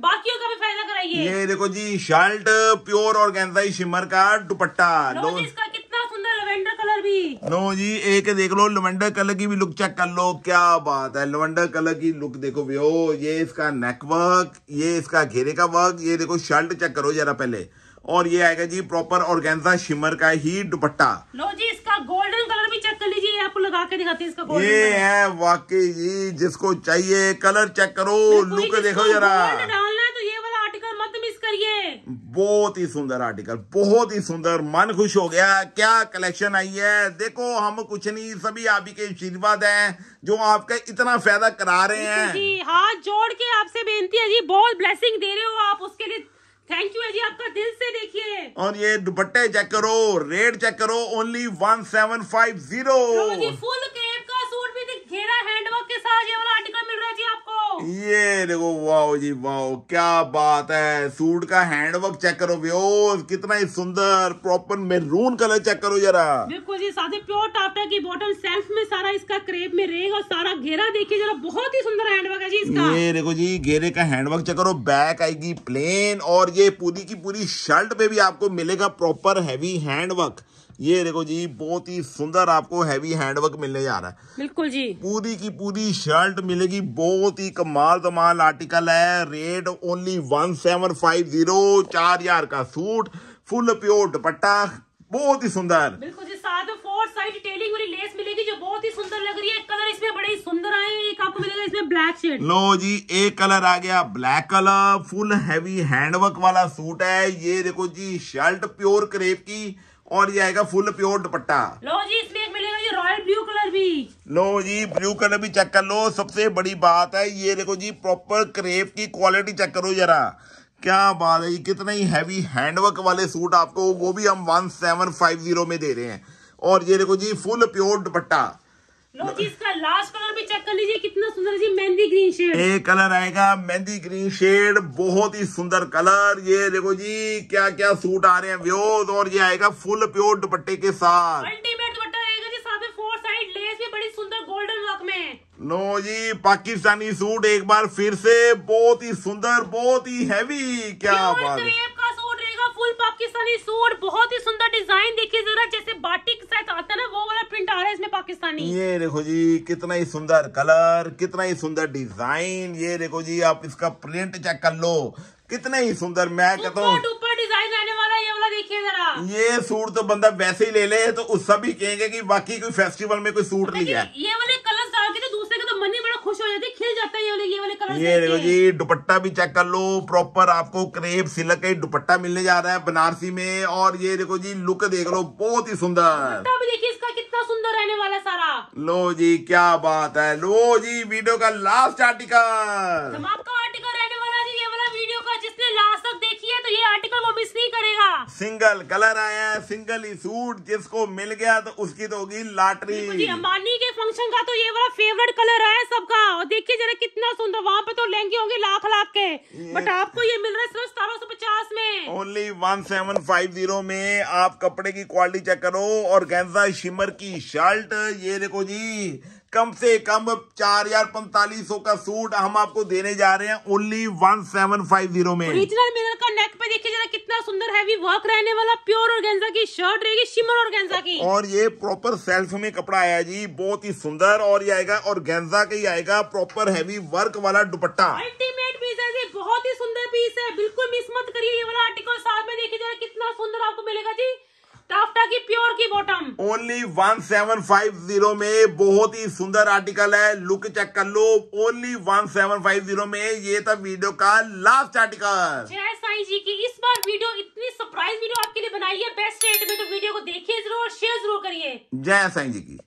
बाकियों का भी फायदा कराइए ये देखो जी शर्ट प्योर और गेंदाई शिमर का दुपट्टा लो इसका कितना सुंदर लवेंडर कलर भी नो जी एक देख लो लवेंडर कलर की भी लुक चेक कर लो क्या बात है लवेंडर कलर की लुक देखो भी ये इसका नेकवर्क ये इसका घेरे का वर्क ये देखो शर्ट चेक करो जरा पहले और ये आएगा जी प्रॉपर ऑर्गेन्जा शिमर का ही दुपट्टा लो जी इसका गोल्डन कलर भी चेक कर लीजिए आपको लगा के दिखाते हैं इसका ये है वाकई जी जिसको चाहिए कलर चेक करो लुक देखो जरा तो बहुत ही सुंदर आर्टिकल बहुत ही सुंदर मन खुश हो गया क्या कलेक्शन आई है देखो हम कुछ नहीं सभी आप के आशीर्वाद हैं जो आपका इतना फायदा करा रहे हैं जी हाथ जोड़ के आपसे बेनती है जी बहुत ब्लेसिंग दे रहे हो आप उसके लिए थैंक यू जी आपका दिल से देखिए और ये दुपट्टे चेक करो रेट चेक करो only one seven five zero full crepe का सूट भी घेरा हैंडवर्क के साथ ये वाला आर्टिकल मिल रहा है जी आपको ये देखो वाओ जी वाओ क्या बात है सूट का हैंडवर्क चेक करो व्योस कितना ही सुंदर प्रॉपर मेरून कलर चेक करो जरा बिल्कुल जी साथ ही प्योर टाटा की बॉटम सेल्फ में सारा इसका क्रेप में रहेगा और सारा घेरा देखिए जरा बहुत ही सुंदर हैंडवर्क है जी इसका ये देखो जी घेरे का हैंडवर्क चेक करो बैक आएगी प्लेन और ये पूरी की पूरी शर्ट पे भी आपको मिलेगा प्रॉपर हैवी हैंडवर्क ये देखो जी बहुत ही सुंदर आपको हैवी हैंडवर्क मिलने जा रहा है बिल्कुल जी पूरी की पूरी शर्ट मिलेगी बहुत ही कमाल कमाल आर्टिकल है rate only one seven five zero चार हजार का सूट फुल प्योर दुपट्टा बहुत ही सुंदर बिल्कुल जी साथ में फोर साइड टेलिंग वाली लेस मिलेगी जो बहुत ही सुंदर लग रही है कलर इसमें बड़े ही सुंदर आए एक आपको मिलेगा इसमें ब्लैक शेड लो जी एक कलर आ गया black colour full heavy handwork वाला सूट है ये देखो जी शर्ट प्योर क्रेप की और ये आएगा फुल प्योर दुपट्टा लो जी इसमें एक मिलेगा ये रॉयल ब्लू कलर भी लो जी ब्लू कलर भी चेक कर लो सबसे बड़ी बात है ये देखो जी प्रॉपर क्रेप की क्वालिटी चेक करो जरा क्या बात है ये कितने ही हैवी हैंडवर्क वाले सूट आपको वो भी हम वन सेवन फाइव जीरो में दे रहे हैं और ये देखो जी फुल प्योर दुपट्टा लो जी इसका लास्ट कलर भी चेक कर लीजिए कितना सुंदर जी मेहंदी ग्रीन शेड एक कलर आएगा मेहंदी ग्रीन शेड बहुत ही सुंदर कलर ये देखो जी क्या क्या सूट आ रहे हैं व्योज और ये आएगा फुल प्योर दुपट्टे के साथ अल्टीमेट दुपट्टा वाइड लेस भी बड़ी सुंदर गोल्डन वर्क में है नो जी पाकिस्तानी सूट एक बार फिर से बहुत ही सुंदर बहुत ही हैवी क्या बात है फुल पाकिस्तानी सूट बहुत ही सुंदर डिजाइन देखिए जरा जैसे बाटी साथ आता ना वो वाला प्रिंट आ रहा है इसमें पाकिस्तानी ये देखो जी कितना ही सुंदर कलर कितना ही सुंदर डिजाइन ये देखो जी आप इसका प्रिंट चेक कर लो कितने ही सुंदर मैं कहता हूँ ये सूट तो बंदा वैसे ही ले ले तो उस सब ही कहेंगे कि बाकी कोई फेस्टिवल में कोई सूट नहीं है ये वाले कलर डाल के तो दूसरे का तो मन ही बड़ा खुश हो जाती है खिल जाता है ये वाले ये वाले कलर ये देखो जी दुपट्टा भी चेक कर लो प्रॉपर आपको क्रेप सिलक का दुपट्टा मिलने जा रहा है बनारसी में और ये देखो जी लुक देख लो बहुत ही सुंदर देखिए इसका कितना सुंदर रहने वाला सारा लो जी क्या बात है लो जी वीडियो का लास्ट आर्टिकल आपका आर्टिकल सिंगल कलर आया है सिंगल ही सूट जिसको मिल गया तो उसकी तो होगी लॉटरी अंबानी के फंक्शन का तो ये वाला फेवरेट कलर आया सबका और देखिए जरा कितना सुंदर वहाँ पे तो लहंगे होंगे लाख लाख के बट आपको ये मिल रहा है सिर्फ सतारह सौ पचास में only one seven five zero में आप कपड़े की क्वालिटी चेक करो और गेंजा शिमर की शर्ट ये देखो जी कम से कम चार हजार पैंतालीस सौ का सूट हम आपको देने जा रहे हैं only one seven five zero में ओरिजिनल मिरर का नेक पे देखिए जरा कितना सुंदर हैवी वर्क रहने वाला प्योर ऑर्गेन्जा की शर्ट रहेगी शिमर ऑर्गेन्जा की और ये प्रॉपर सेल्फ में कपड़ा आया जी बहुत ही सुंदर और ये आएगा और गेंजा का ही आएगा प्रॉपर हैवी वर्क वाला दुपट्टा अल्टीमेट पीस है जी बहुत ही सुंदर पीस है बिल्कुल मिस मत करिए ये वाला आर्टिकल साथ में देखिए जरा कितना सुंदर आपको मिलेगा जी टाफ्टा की प्योर की bottom only one seven five zero में बहुत ही सुंदर आर्टिकल है लुक चेक कर लो only one seven five zero में ये था वीडियो का लास्ट आर्टिकल जय साई जी की इस बार वीडियो इतनी सरप्राइज वीडियो आपके लिए बनाई है बेस्ट रेट में तो वीडियो को देखिए जरूर शेयर जरूर करिए जय साई जी की